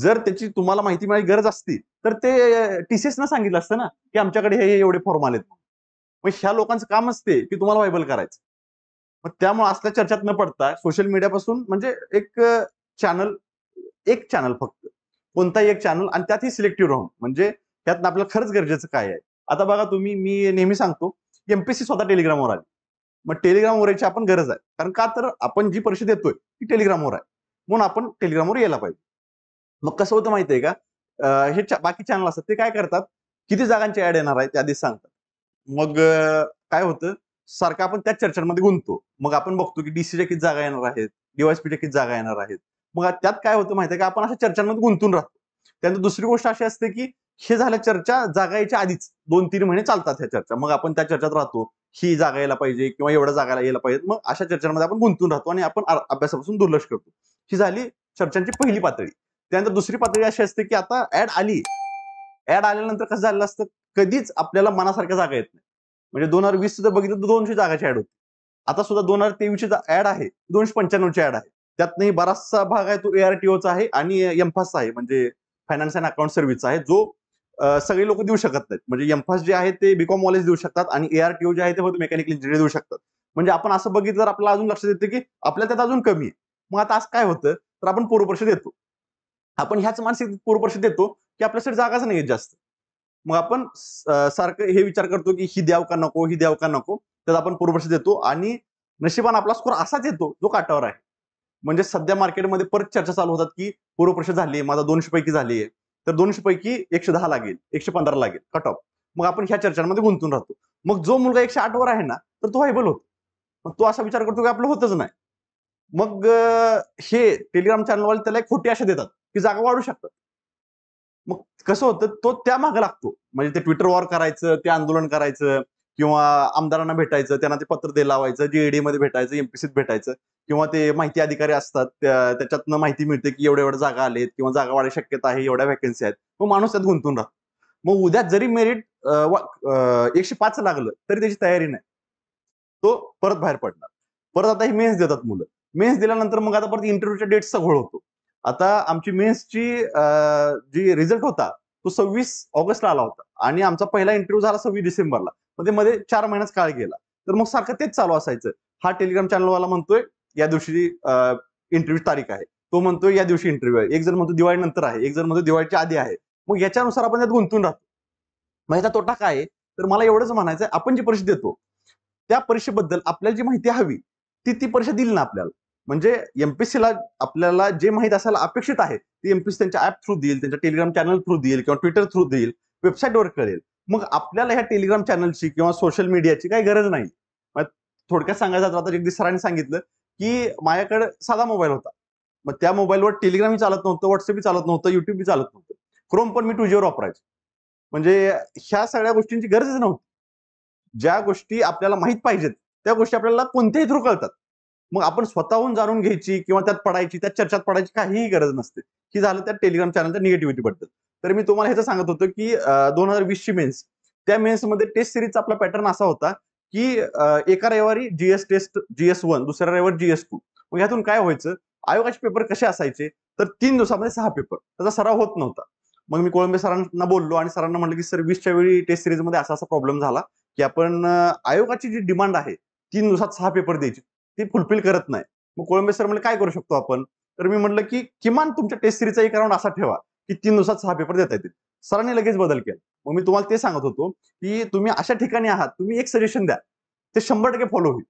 जर त्याची तुम्हाला माहिती मिळायची गरज असती तर ते टीसीएस न सांगितलं असतं ना की आमच्याकडे हे एवढे फॉर्म आलेत मग ह्या लोकांचं काम असते की तुम्हाला वायबल करायचं मग त्यामुळे असल्या चर्चात न पडता सोशल मीडियापासून म्हणजे एक चॅनल एक चॅनल फक्त कोणताही एक चॅनल आणि त्यातही सिलेक्टिव्ह राहून म्हणजे त्यातनं आपल्याला खरंच गरजेचं काय आहे आता बघा तुम्ही मी नेहमी सांगतो एमपीसी स्वतः टेलिग्रामवर आली मग टेलिग्रामवर यायची आपण गरज आहे कारण का तर आपण जी परीक्षा देतोय ती टेलिग्रामवर आहे म्हणून आपण टेलिग्रामवर यायला पाहिजे मग कसं होतं माहिती आहे का हे बाकी चॅनल असतात ते काय करतात किती जागांची ऍड येणार आहे त्या आधीच सांगतात मग काय होतं सारखं आपण त्या चर्चांमध्ये गुंततो मग आपण बघतो की डीसीच्या किती जागा येणार आहेत डीवायसपीच्या किती जागा येणार आहेत मग त्यात काय होतं माहिती आहे का आपण अशा चर्चांमध्ये गुंतून राहतो त्यानंतर दुसरी गोष्ट अशी असते की हे झाल्या चर्चा जागा यायच्या आधीच दोन तीन महिने चालतात ह्या चर्चा मग आपण त्या चर्चेत राहतो ही जागा यायला पाहिजे किंवा एवढ्या जागा यायला पाहिजे मग अशा चर्चांमध्ये आपण गुंतून राहतो आणि आपण अभ्यासापासून दुर्लक्ष करतो ही झाली चर्चांची पहिली पातळी त्यानंतर दुसरी पातळी अशी असते की आता ऍड आली ऍड आल्यानंतर कसं झालेलं असतं कधीच आपल्याला मनासारख्या जागा येत नाही म्हणजे दोन हजार वीस जर बघितलं तर दोनशे जागाची ऍड होती आता सुद्धा दोन हजार तेवीसची ऍड आहे दोनशे पंच्याण्णवची ऍड आहे त्यातनंही बराचसा भाग आहे तो चा आहे आणि एम्फास आहे म्हणजे फायनान्स अँड अकाउंट सर्व्हिस आहे जो सगळे लोक देऊ शकत नाहीत म्हणजे एम्फास जे आहे ते बीकॉम कॉलेज देऊ शकतात आणि एआरटीओ जे आहे ते फक्त मेकॅनिकल इंजिनिअर देऊ शकतात म्हणजे आपण असं बघितलं तर आपल्याला अजून लक्षात येतं की आपल्या त्यात अजून कमी आहे मग आता असं काय होतं तर आपण पूर्वपर्ष देतो आपण ह्याच मानसिक पूर्वपर्ष देतो की आपल्यासाठी जागाच नाही जास्त मग आपण सारखं हे विचार करतो की ही द्याव का नको ही द्याव का नको त्याचा आपण पूर्वश देतो आणि नशिबान आपला स्कोर असाच येतो जो काटावर आहे म्हणजे सध्या मार्केटमध्ये परत चर्चा चालू होतात की पूर्वपर्ष झाली माझा दोनशे पैकी झाली आहे तर दोनशे पैकी एकशे दहा लागेल एकशे पंधरा लागेल कट ऑफ मग आपण ह्या चर्चांमध्ये गुंतून राहतो मग जो मुलगा एकशे आठ वर आहे ना तर तो व्हायबल होतो मग तो असा विचार करतो की आपलं होतच नाही मग हे टेलिग्राम चॅनलवाले त्याला एक खोटी अशा देतात की जागा वाढू शकतात मग कसं होतं तो त्या मागे लागतो म्हणजे ते ट्विटर वॉर करायचं ते आंदोलन करायचं किंवा आमदारांना भेटायचं त्यांना ते पत्र दे लावायचं जीएडी मध्ये भेटायचं एमपीसीत भेटायचं किंवा ते माहिती अधिकारी असतात त्याच्यातनं माहिती मिळते की एवढ्या एवढ्या जागा आलेत किंवा जागा वाढी शक्यता आहे एवढ्या व्हॅकन्सी आहेत मग माणूस त्यात गुंतून राहतो मग उद्या जरी मेरिट एकशे पाच लागलं तरी त्याची तयारी नाही तो परत बाहेर पडणार परत आता हे मेन्स देतात मुलं मेन्स दिल्यानंतर मग आता परत इंटरव्ह्यूच्या डेट्सचा घोळ होतो आता आमची मेन्सची जी रिझल्ट होता तो सव्वीस ऑगस्टला आला होता आणि आमचा पहिला इंटरव्ह्यू झाला सव्वीस डिसेंबरला मग ते मध्ये चार महिन्याच काळ गेला तर मग सारखं तेच चालू असायचं हा टेलिग्राम चॅनलवाला म्हणतोय या दिवशी इंटरव्ह्यू तारीख आहे तो म्हणतोय या दिवशी इंटरव्ह्यू आहे एक जण म्हणतो दिवाळी नंतर आहे एक जण म्हणतो दिवाळीच्या आधी आहे मग याच्यानुसार आपण त्यात गुंतून राहतो मग याचा तोटा काय आहे तर मला एवढंच म्हणायचं आपण जी परीक्षा देतो त्या परीक्षेबद्दल आपल्याला जी माहिती हवी ती ती परीक्षा दिली ना आपल्याला म्हणजे एमपीसीला आपल्याला जे माहीत असायला अपेक्षित आहे ते एमपीसी त्यांच्या ऍप थ्रू देईल त्यांच्या टेलिग्राम चॅनल थ्रू देईल किंवा ट्विटर थ्रू देईल वेबसाईटवर कळेल मग आपल्याला ह्या टेलिग्राम चॅनलची किंवा सोशल मीडियाची काही गरज नाही थोडक्यात सांगायचं आता जगदीश सरांनी सांगितलं की माझ्याकडे साधा मोबाईल होता मग त्या मोबाईलवर टेलिग्रामही चालत नव्हतं व्हॉट्सअपही चालत नव्हतं युट्यूबही चालत नव्हतं क्रोम पण मी टू जीवर वापरायचो म्हणजे ह्या सगळ्या गोष्टींची गरजच नव्हती ज्या गोष्टी आपल्याला माहीत पाहिजेत त्या गोष्टी आपल्याला कोणत्याही थ्रू कळतात मग आपण स्वतःहून जाणून घ्यायची किंवा त्यात पडायची त्यात चर्चात पडायची काहीही गरज नसते की झालं त्या टेलिग्राम चॅनलच्या निगेटिव्हिटी बद्दल तर मी तुम्हाला ह्याचं सांगत होतो की दोन हजार वीसची मेन्स त्या मेन्समध्ये टेस्ट सिरीजचा आपला पॅटर्न असा होता की एका रविवारी जीएस टेस्ट जीएस वन दुसऱ्या रविवार जीएस टू मग यातून काय व्हायचं आयोगाचे पेपर कसे असायचे तर तीन दिवसामध्ये सहा पेपर त्याचा सराव होत नव्हता मग मी कोळंबे सरांना बोललो आणि सरांना म्हटलं की सर वीसच्या वेळी टेस्ट सिरीजमध्ये असा असा प्रॉब्लेम झाला की आपण आयोगाची जी डिमांड आहे तीन दिवसात सहा पेपर द्यायची ती फुलफिल करत नाही मग कोळंबे सर म्हणजे काय करू शकतो आपण तर मी म्हटलं की किमान तुमच्या टेस्ट सिरीजचा एक राऊंड असा ठेवा की तीन दिवसात सहा पेपर देता येतील सरांनी लगेच बदल केला मग मी तुम्हाला ते सांगत होतो की तुम्ही अशा ठिकाणी आहात तुम्ही एक सजेशन द्या ते शंभर टक्के फॉलो होईल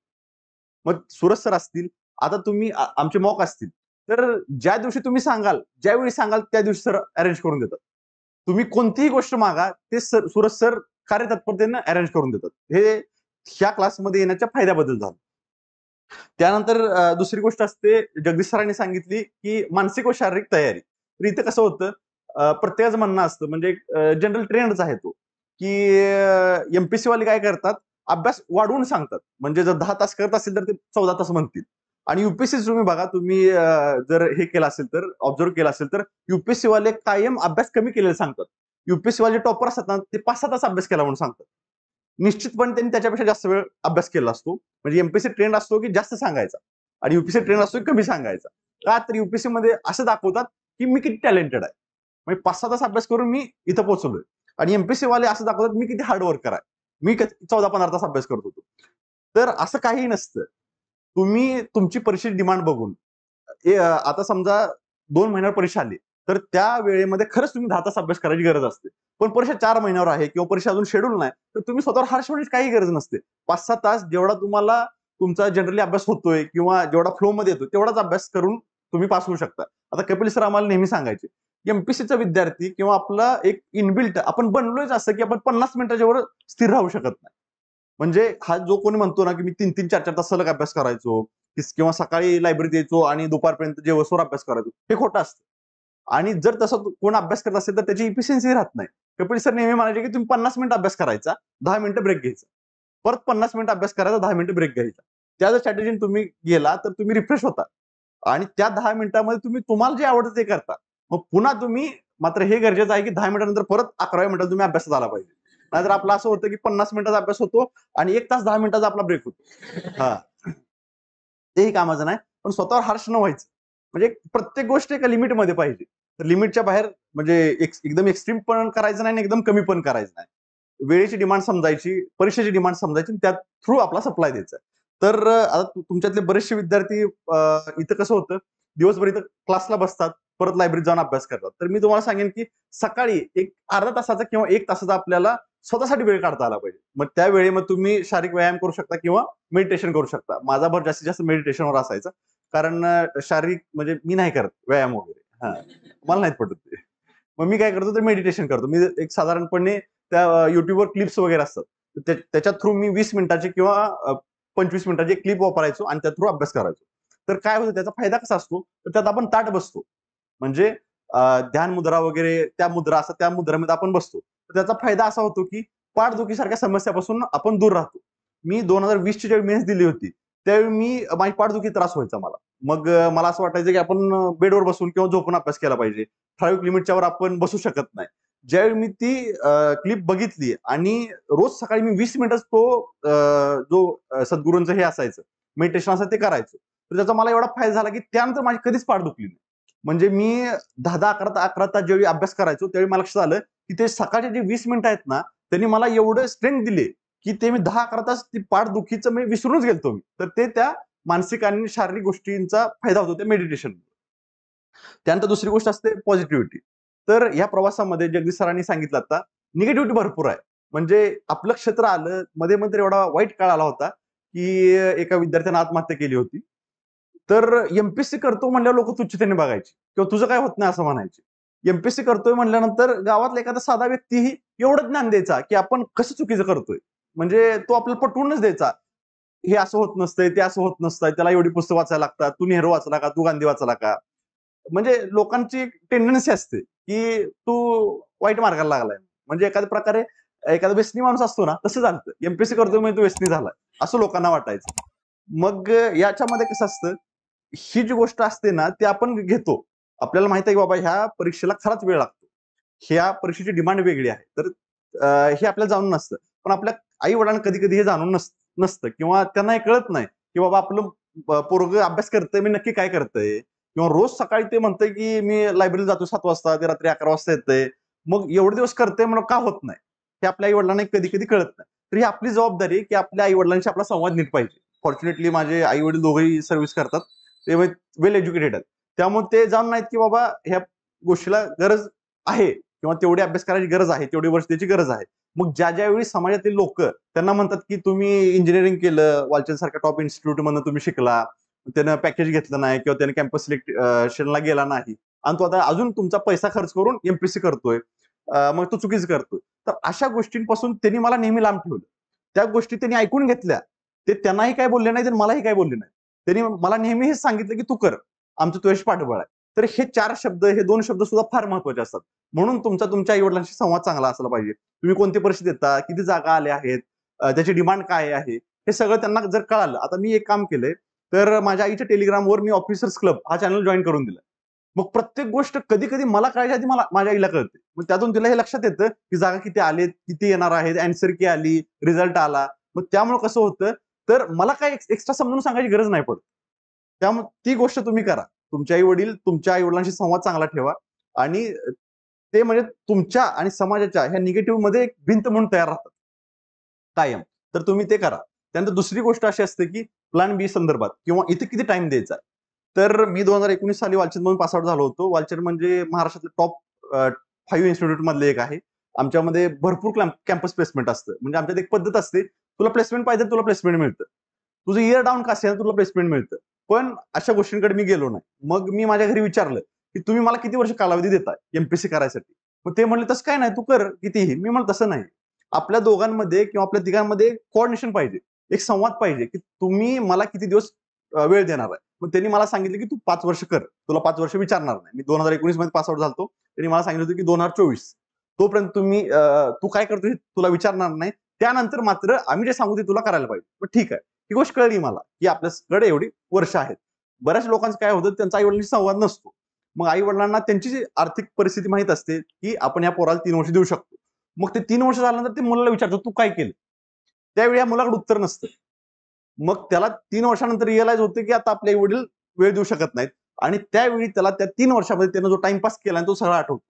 मग सुरज सर असतील आता तुम्ही आमचे मॉक असतील तर ज्या दिवशी तुम्ही सांगाल ज्यावेळी सांगाल त्या दिवशी सर अरेंज करून देतात तुम्ही कोणतीही गोष्ट मागा ते सर सुरज सर कार्यतत्परतेनं अरेंज करून देतात हे ह्या क्लासमध्ये येण्याच्या फायद्याबद्दल झालं त्यानंतर दुसरी गोष्ट असते जगदीश सरांनी सांगितली की मानसिक व शारीरिक तयारी तर इथं कसं होतं प्रत्येकाचं म्हणणं असतं म्हणजे जनरल ट्रेंडच आहे तो की एमपीसी वाले काय करतात अभ्यास वाढवून सांगतात म्हणजे जर दहा तास करत असेल तर ते चौदा तास म्हणतील आणि युपीएससी तुम्ही बघा तुम्ही जर हे केलं असेल तर ऑब्झर्व केलं असेल तर युपीएससी वाले कायम अभ्यास कमी केलेले सांगतात युपीएससी वाले टॉपर असतात ना ते पाच सहा तास अभ्यास केला म्हणून सांगतात निश्चितपणे त्यांनी त्याच्यापेक्षा जास्त वेळ अभ्यास केला असतो म्हणजे एमपीएससी ट्रेंड असतो की जास्त सांगायचा आणि युपीसी ट्रेंड असतो की कमी सांगायचा का तर युपीसी मध्ये असं दाखवतात की मी किती टॅलेंटेड आहे म्हणजे पाच सहा तास अभ्यास करून मी इथं पोहोचलोय आणि एमपीसी वाले असं दाखवतात मी किती हार्डवर्कर आहे मी चौदा पंधरा तास अभ्यास करत होतो तर असं काही नसतं तुम्ही तुमची परीक्षेची डिमांड बघून आता समजा दोन महिन्यावर परीक्षा आली तर त्या वेळेमध्ये खरंच तुम्ही दहा तास अभ्यास करायची गरज असते पण परीक्षा चार महिन्यावर आहे किंवा परीक्षा अजून शेड्यूल नाही तर तुम्ही स्वतःवर हार्श होण्याची काही गरज नसते पाच सहा तास जेवढा तुम्हाला तुमचा जनरली अभ्यास होतोय किंवा जेवढा फ्लो मध्ये येतो तेवढाच अभ्यास करून तुम्ही पास होऊ शकता आता कपिल सर आम्हाला नेहमी सांगायचे एमपीसीचा विद्यार्थी किंवा आपला एक इनबिल्ट आपण बनलोयच असं की आपण पन्नास मिनिटाच्यावर स्थिर राहू शकत नाही म्हणजे हा जो कोणी म्हणतो ना की मी तीन तीन चार चार तास सलग अभ्यास करायचो किंवा सकाळी लायब्ररीत यायचो आणि दुपारपर्यंत जेवसवर अभ्यास करायचो हे खोटं असतं आणि जर तसं कोण अभ्यास करत असेल तर त्याची इफिशियन्सी राहत नाही कपिल सर नेहमी म्हणायचे की तुम्ही पन्नास मिनिट अभ्यास करायचा दहा मिनिटं ब्रेक घ्यायचा परत पन्नास मिनिट अभ्यास करायचा दहा मिनिटं ब्रेक घ्यायचा त्या जर स्ट्रॅटेजीने तुम्ही गेला तर तुम्ही रिफ्रेश होता आणि त्या दहा मिनिटामध्ये तुम्ही तुम्हाला जे आवडतं ते करता मग पुन्हा तुम्ही मात्र हे गरजेचं आहे की दहा मिनिटानंतर परत अकराव्या मिनिटात तुम्ही अभ्यास झाला पाहिजे नाहीतर आपलं असं होतं की पन्नास मिनिटाचा अभ्यास होतो आणि एक तास दहा मिनिटाचा आपला ब्रेक होतो हा तेही कामाचं नाही पण स्वतःवर हर्ष न व्हायचं म्हणजे प्रत्येक गोष्ट एका लिमिटमध्ये पाहिजे तर लिमिटच्या बाहेर म्हणजे एकदम एक्स्ट्रीम पण करायचं नाही आणि एकदम कमी पण करायचं नाही वेळेची डिमांड समजायची परीक्षेची डिमांड समजायची आणि त्या थ्रू आपला सप्लाय द्यायचा तर आता तुमच्यातले बरेचसे विद्यार्थी इथं कसं होतं दिवसभर इथं क्लासला बसतात परत लायब्ररीत जाऊन अभ्यास करतात तर मी तुम्हाला सांगेन की सकाळी एक अर्धा तासाचा किंवा एक तासाचा आपल्याला स्वतःसाठी वेळ काढता आला पाहिजे मग त्या वेळेमध्ये तुम्ही शारीरिक व्यायाम करू शकता किंवा मेडिटेशन करू शकता माझा भर जास्तीत जास्त मेडिटेशनवर असायचा कारण शारीरिक म्हणजे मी नाही करत व्यायाम वगैरे हा मला नाहीत पटत ते मग मी काय करतो तर मेडिटेशन करतो मी एक साधारणपणे त्या युट्यूबवर क्लिप्स वगैरे असतात त्याच्या थ्रू मी वीस मिनिटाचे किंवा पंचवीस मिनिटाचे क्लिप वापरायचो आणि त्या थ्रू अभ्यास करायचो तर काय होतं त्याचा फायदा कसा असतो तर त्यात आपण ताट बसतो म्हणजे ध्यान मुद्रा वगैरे त्या मुद्रा असतात त्या मुद्रामध्ये आपण बसतो तर त्याचा फायदा असा होतो की पाठदुखीसारख्या समस्यापासून आपण दूर राहतो मी दोन हजार वीसची जेव्हा मेन्स दिली होती त्यावेळी मी माझी पाठदुखी त्रास व्हायचा मला मग मला असं वाटायचं की आपण बेडवर बसून किंवा झोपून अभ्यास केला पाहिजे ठराविक लिमिटच्यावर आपण बसू शकत नाही ज्यावेळी मी ती क्लिप बघितली आणि रोज सकाळी मी वीस मिनिटच तो जो सद्गुरूंचं हे असायचं मेडिटेशन असायचं ते करायचो तर त्याचा मला एवढा फायदा झाला की त्यानंतर माझी कधीच पाठ दुखली नाही म्हणजे मी दहा दहा अकरा अकरा तास ज्यावेळी अभ्यास करायचो त्यावेळी मला लक्षात आलं की ते सकाळचे जे वीस मिनिटं आहेत ना त्यांनी मला एवढं स्ट्रेंथ दिले की ते मी दहा अकरा तास ती पाठदुखीचं मी विसरूनच गेलतो मी तर ते त्या मानसिक आणि शारीरिक गोष्टींचा फायदा होतो त्या मेडिटेशन त्यानंतर दुसरी गोष्ट असते पॉझिटिव्हिटी तर या प्रवासामध्ये जगदीश सरांनी सांगितलं आता निगेटिव्हिटी भरपूर आहे म्हणजे आपलं क्षेत्र आलं मध्ये मध्ये एवढा वाईट काळ आला होता की एका विद्यार्थ्यानं आत्महत्या केली होती तर एमपीएससी करतो म्हणल्यावर लोक तुच्छतेने बघायची किंवा तुझं काय होत नाही असं म्हणायचे एमपीएससी करतोय म्हणल्यानंतर गावातला एखादा साधा व्यक्तीही एवढं ज्ञान द्यायचा की आपण कसं चुकीचं करतोय म्हणजे तो आपल्याला पटवूनच द्यायचा हे असं होत नसतंय ते असं होत नसतंय त्याला एवढी पुस्तक वाचायला लागतात तू नेहरू वाचला का तू गांधी वाचला का म्हणजे लोकांची टेंडन्सी असते की तू वाईट मार्गाला लागलाय म्हणजे एखाद्या प्रकारे एखादा व्यसनी माणूस असतो ना तसं झालं एमपीएससी करतो म्हणजे तो व्यसनी झालाय असं लोकांना वाटायचं मग याच्यामध्ये कसं असतं ही जी गोष्ट असते ना ती आपण घेतो आपल्याला माहित आहे की बाबा ह्या परीक्षेला खराच वेळ लागतो ह्या परीक्षेची डिमांड वेगळी आहे तर हे आपल्याला जाणून नसतं पण आपल्या आई वडिलांना कधी कधी हे जाणून नस नसतं किंवा त्यांना हे कळत नाही की बाबा आपलं पोरग अभ्यास करतंय मी नक्की काय करतंय किंवा रोज सकाळी ते म्हणतंय की मी लायब्ररी जातो सात वाजता ते रात्री अकरा वाजता येतंय मग एवढे दिवस करतंय म्हणून का होत नाही हे आपल्या आई वडिलांना कधी कधी कळत नाही तर ही आपली जबाबदारी की आपल्या आई वडिलांशी आपला संवाद नीट पाहिजे फॉर्च्युनेटली माझे आई वडील दोघेही सर्व्हिस करतात ते वेल एज्युकेटेड आहेत त्यामुळे ते जाणून नाहीत की बाबा ह्या गोष्टीला गरज आहे किंवा तेवढी अभ्यास करायची गरज आहे तेवढी वर्ष त्याची गरज आहे मग ज्या ज्या वेळी समाजातील लोक त्यांना म्हणतात की तुम्ही इंजिनिअरिंग केलं वालचंद सारख्या टॉप इन्स्टिट्यूट मधून तुम्ही शिकला त्यानं पॅकेज घेतलं नाही किंवा त्याने कॅम्पस सिलेक्शनला गेला नाही आणि तो आता अजून तुमचा पैसा खर्च करून एमपीसी करतोय मग तो चुकीच करतोय तर अशा गोष्टींपासून त्यांनी मला नेहमी लांब ठेवलं त्या गोष्टी त्यांनी ऐकून घेतल्या ते त्यांनाही काय बोलले नाही तर मलाही काय बोलले नाही त्यांनी मला नेहमी हे सांगितलं की तू कर आमचं तुझ्याशी पाठबळ आहे तर हे चार शब्द हे दोन शब्द सुद्धा फार महत्वाचे असतात म्हणून तुमचा तुमच्या आईवडिलांशी संवाद चांगला असला पाहिजे तुम्ही कोणती परिस्थिती देता किती जागा आल्या आहेत त्याची डिमांड काय आहे हे सगळं त्यांना जर कळालं आता मी एक काम केलंय तर माझ्या आईच्या टेलिग्रामवर मी ऑफिसर्स क्लब हा चॅनल जॉईन करून दिला मग प्रत्येक गोष्ट कधी कधी मला कळायच्या आधी मला माझ्या आईला कळते मग त्यातून तिला हे लक्षात येतं की जागा किती आलेत किती येणार आहेत अँसर की आली रिझल्ट आला मग त्यामुळे कसं होतं तर मला काय एक्स्ट्रा समजून सांगायची गरज नाही पडत त्यामुळे ती गोष्ट तुम्ही करा तुमच्या आई वडील तुमच्या आई वडिलांशी संवाद चांगला ठेवा आणि ते म्हणजे तुमच्या आणि समाजाच्या ह्या निगेटिव्ह मध्ये एक भिंत म्हणून तयार राहतात कायम तर तुम्ही ते करा त्यानंतर दुसरी गोष्ट अशी असते की प्लॅन बी संदर्भात किंवा इथे किती टाइम द्यायचा तर मी दोन हजार एकोणीस साली वालचंद पास पासआउट झालो होतो वालचंद म्हणजे महाराष्ट्रातले टॉप फाईव्ह इन्स्टिट्यूट मधले एक आहे आमच्यामध्ये भरपूर कॅम्पस प्लेसमेंट असतं म्हणजे आमच्यात एक पद्धत असते तुला प्लेसमेंट पाहिजे तुला प्लेसमेंट मिळतं तुझं इयर डाऊन का असेल तुला प्लेसमेंट मिळतं पण अशा गोष्टींकडे मी गेलो नाही मग मी माझ्या घरी विचारलं की तुम्ही मला किती वर्ष कालावधी देता एमपीसी करायसाठी मग ते म्हणले तसं काय नाही तू कर कितीही मी म्हणलं तसं नाही आपल्या दोघांमध्ये किंवा आपल्या तिघांमध्ये कोऑर्डिनेशन पाहिजे एक संवाद पाहिजे की तुम्ही मला किती दिवस वेळ देणार आहे मग त्यांनी मला सांगितलं की तू पाच वर्ष कर तुला पाच वर्ष विचारणार नाही मी दोन हजार एकोणीस मध्ये पासआउट झालो त्यांनी मला सांगितलं होतं की दोन हजार चोवीस तोपर्यंत तुम्ही तू काय करतो तुला विचारणार नाही त्यानंतर मात्र आम्ही जे सांगू ते तुला करायला पाहिजे ठीक आहे ही गोष्ट कळली मला की आपल्याकडे एवढी वर्ष आहेत बऱ्याच लोकांचं काय होतं त्यांचा आई वडिलांशी संवाद नसतो मग आई वडिलांना त्यांची जी आर्थिक परिस्थिती माहीत असते की आपण या पोराला तीन वर्ष देऊ शकतो मग ते तीन वर्ष झाल्यानंतर ते मुलाला विचारतो तू काय केलं त्यावेळी या मुलाकडे उत्तर नसतं मग त्याला तीन वर्षानंतर रिअलाइज होते की आता आपले वडील वेळ देऊ शकत नाहीत आणि त्यावेळी त्याला त्या तीन वर्षामध्ये त्यानं जो टाइमपास केला तो सगळा आठवतो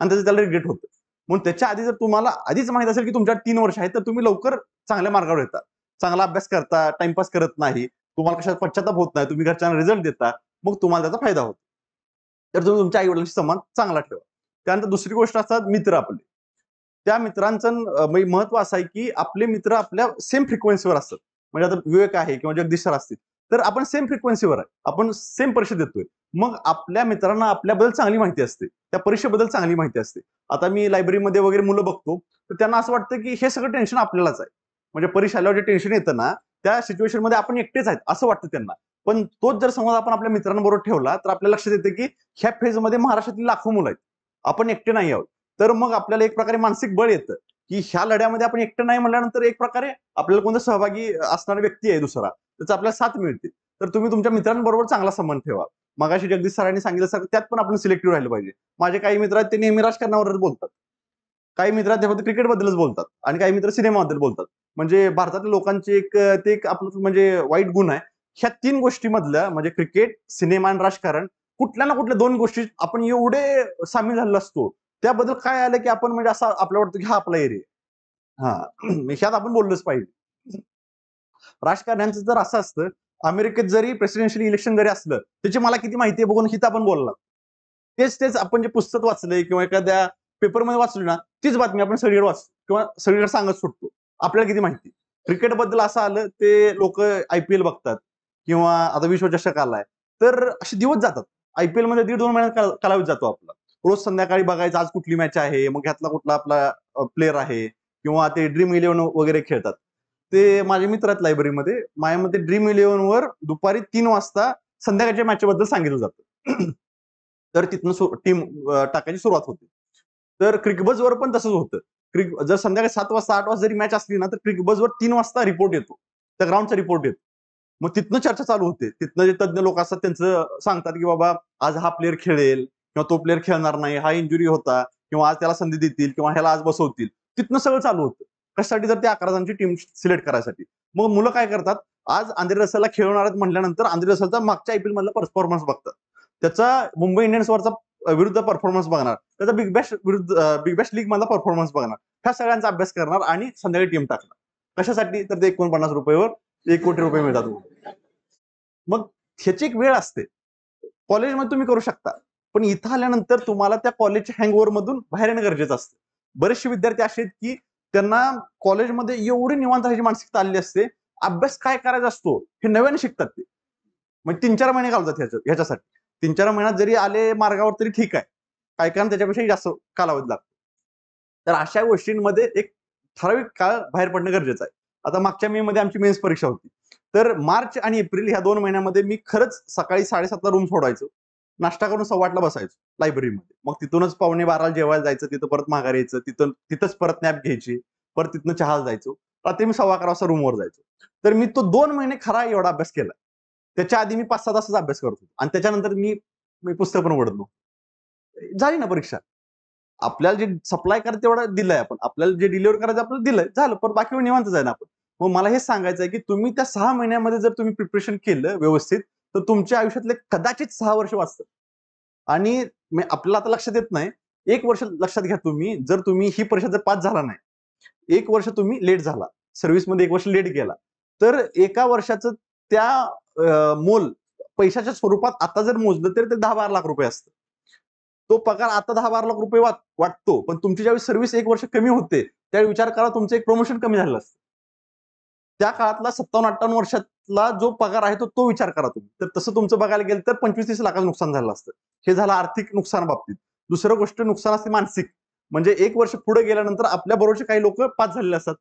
आणि त्याचं त्याला रिग्रेट होतं म्हणून त्याच्या आधी जर तुम्हाला आधीच माहित असेल की तुमच्या तीन वर्ष आहेत तर तुम्ही लवकर चांगल्या मार्गावर येतात चांगला अभ्यास करता टाइमपास करत नाही तुम्हाला कशात पश्चाताप होत नाही तुम्ही घरच्यांना रिझल्ट देता मग तुम्हाला त्याचा फायदा होतो तर तुम्ही तुमच्या आई वडिलांशी संबंध चांगला ठेवा त्यानंतर दुसरी गोष्ट असतात मित्र आपले त्या मित्रांचं म्हणजे महत्व असं आहे की आपले मित्र आपल्या सेम फ्रिक्वेन्सीवर असतात म्हणजे आता विवेक आहे किंवा जगदीश सर असतील तर आपण सेम फ्रिक्वेन्सीवर आहे आपण सेम परीक्षा देतोय मग आपल्या मित्रांना आपल्याबद्दल चांगली माहिती असते त्या परीक्षेबद्दल चांगली माहिती असते आता मी लायब्ररीमध्ये वगैरे मुलं बघतो तर त्यांना असं वाटतं की हे सगळं टेन्शन आपल्यालाच आहे म्हणजे आल्यावर जे टेन्शन येतं ना त्या सिच्युएशन मध्ये आपण एकटेच आहेत असं वाटतं त्यांना पण तोच जर समज आपण आपल्या मित्रांबरोबर ठेवला तर आपल्या लक्षात येतं की ह्या फेजमध्ये महाराष्ट्रातील लाखो मुलं आहेत आपण एकटे नाही आहोत तर मग आपल्याला एक प्रकारे मानसिक बळ येतं की ह्या लढ्यामध्ये आपण एकटे नाही म्हणल्यानंतर एक प्रकारे आपल्याला कोणता सहभागी असणारा व्यक्ती आहे दुसरा त्याचा आपल्याला साथ मिळते तर तुम्ही तुमच्या मित्रांबरोबर चांगला संबंध ठेवा मगाशी जगदीश सरांनी सर त्यात पण आपण सिलेक्टिव्ह राहिलं पाहिजे माझे काही मित्र आहेत ते नेहमी राजकारणावरच बोलतात काही मित्र ते फक्त क्रिकेटबद्दलच बोलतात आणि काही मित्र सिनेमाबद्दल बोलतात म्हणजे भारतातील लोकांचे एक ते एक आपलं म्हणजे वाईट गुण आहे ह्या तीन गोष्टी मधलं म्हणजे क्रिकेट सिनेमा आणि राजकारण कुठल्या ना कुठल्या दोन गोष्टी आपण एवढे सामील झालेलो असतो त्याबद्दल काय आलं की आपण म्हणजे असं आपल्याला वाटतं की हा आपला एरिया हा ह्यात आपण बोललोच पाहिजे राजकारण्यांचं जर असं असतं अमेरिकेत जरी प्रेसिडेन्शियल इलेक्शन जरी असलं त्याची मला किती माहिती आहे बघून हिता आपण बोलला तेच तेच आपण जे पुस्तक वाचलंय किंवा एखाद्या पेपरमध्ये वाचलो ना तीच बातमी आपण सगळीकडे वाचतो किंवा सगळीकडे सांगत सुटतो आपल्याला किती माहिती क्रिकेट बद्दल असं आलं ते लोक आय पी एल बघतात किंवा आता विश्वचषक आलाय तर असे दिवस जातात आय पी एल मध्ये दीड दोन महिन्यात कालावधी जातो आपला रोज संध्याकाळी बघायचं आज कुठली मॅच आहे मग ह्यातला कुठला आपला प्लेअर आहे किंवा ते ड्रीम इलेव्हन वगैरे खेळतात ते माझ्या मित्रात लायब्ररीमध्ये माझ्या मते ड्रीम इलेव्हन वर दुपारी तीन वाजता संध्याकाळच्या मॅच बद्दल सांगितलं जातं तर तिथनं टीम टाकायची सुरुवात होते तर वर पण तसंच होतं क्रिक जर संध्याकाळी सात वाजता आठ वाजता जरी मॅच असली ना तर क्रिक बसवर तीन वाजता रिपोर्ट येतो त्या ग्राउंडचा रिपोर्ट येतो मग तिथनं चर्चा चालू होते तिथनं जे तज्ज्ञ लोक असतात त्यांचं सांगतात की बाबा आज हा प्लेअर खेळेल किंवा तो प्लेअर खेळणार नाही हा इंजुरी होता किंवा आज त्याला संधी देतील किंवा ह्याला आज बसवतील तिथनं सगळं चालू होतं कशासाठी जर ते अकरा जणांची टीम सिलेक्ट करायसाठी मग मुलं काय करतात आज आंध्रे रसलला खेळवणार म्हटल्यानंतर आंध्रे रसलचा मागच्या आयपीएल मधला परफॉर्मन्स बघतात त्याचा मुंबई इंडियन्सवरचा विरुद्ध परफॉर्मन्स बघणार त्याचा बिग बॅश विरुद्ध बिग बॅश लीग मधला परफॉर्मन्स बघणार ह्या सगळ्यांचा अभ्यास करणार आणि संध्याकाळी टीम टाकणार कशासाठी तर ते एकोणपन्नास रुपयेवर एक कोटी रुपये मिळतात मग ह्याची एक वेळ असते कॉलेजमध्ये तुम्ही करू शकता पण इथं आल्यानंतर तुम्हाला त्या कॉलेजच्या ओव्हर मधून बाहेर येणं गरजेचं असतं बरेचसे विद्यार्थी असे आहेत की त्यांना कॉलेजमध्ये एवढी निवांत राहायची मानसिकता आलेली असते अभ्यास काय करायचा असतो हे नव्याने शिकतात ते मग तीन चार महिने घालतात ह्याच्यासाठी तीन चार महिन्यात जरी आले मार्गावर तरी ठीक आहे काही कारण त्याच्यापेक्षाही जास्त कालावधी लागतो तर अशा गोष्टींमध्ये एक ठराविक काळ बाहेर पडणं गरजेचं आहे आता मागच्या मे मध्ये आमची मेन्स परीक्षा होती तर मार्च आणि एप्रिल ह्या दोन महिन्यामध्ये मी खरंच सकाळी साडेसातला रूम सोडायचो नाश्ता करून सव्वाटला बसायचो लायब्ररीमध्ये मग तिथूनच पावणे बाराला जेवायला जायचं तिथं परत माघार यायचं तिथं तिथंच परत नॅप घ्यायची परत तिथनं चहाला जायचो रात्री मी सव्वा अकरा वाजता रूमवर जायचो तर मी तो दोन महिने खरा एवढा अभ्यास केला त्याच्या आधी मी पाच सहा तासाचा अभ्यास करतो आणि त्याच्यानंतर मी मी पुस्तक पण ओढतो झाली ना परीक्षा आपल्याला जे सप्लाय करायचं तेवढा दिलंय आपण आपल्याला जे डिलिव्हर करायचं आपल्याला दिलंय झालं पण बाकी निवांत जाय आपण मग मला हे सांगायचं आहे की तुम्ही त्या सहा महिन्यामध्ये जर तुम्ही प्रिपरेशन केलं व्यवस्थित तर तुमच्या आयुष्यातले कदाचित सहा वर्ष वाचतं आणि आपल्याला आता लक्षात येत नाही एक वर्ष लक्षात घ्या तुम्ही जर तुम्ही ही परीक्षा जर पास झाला नाही एक वर्ष तुम्ही लेट झाला सर्व्हिसमध्ये एक वर्ष लेट गेला तर एका वर्षाचं त्या मोल पैशाच्या स्वरूपात आता जर मोजलं तर ते दहा बारा लाख रुपये असतं तो पगार आता दहा बारा लाख रुपये वाटतो पण तुमची ज्यावेळी सर्व्हिस एक वर्ष कमी होते त्यावेळी विचार करा तुमचं एक प्रमोशन कमी झालं असतं त्या काळातला सत्तावन्न अठ्ठावन्न वर्षातला जो पगार आहे तो तो विचार करा तुम्ही तर तसं तुमचं बघायला गेलं तर पंचवीस तीस लाखाचं नुकसान झालं असतं हे झालं आर्थिक नुकसान बाबतीत दुसरं गोष्ट नुकसान असते मानसिक म्हणजे एक वर्ष पुढे गेल्यानंतर आपल्या बरोबरचे काही लोक पास झालेले असतात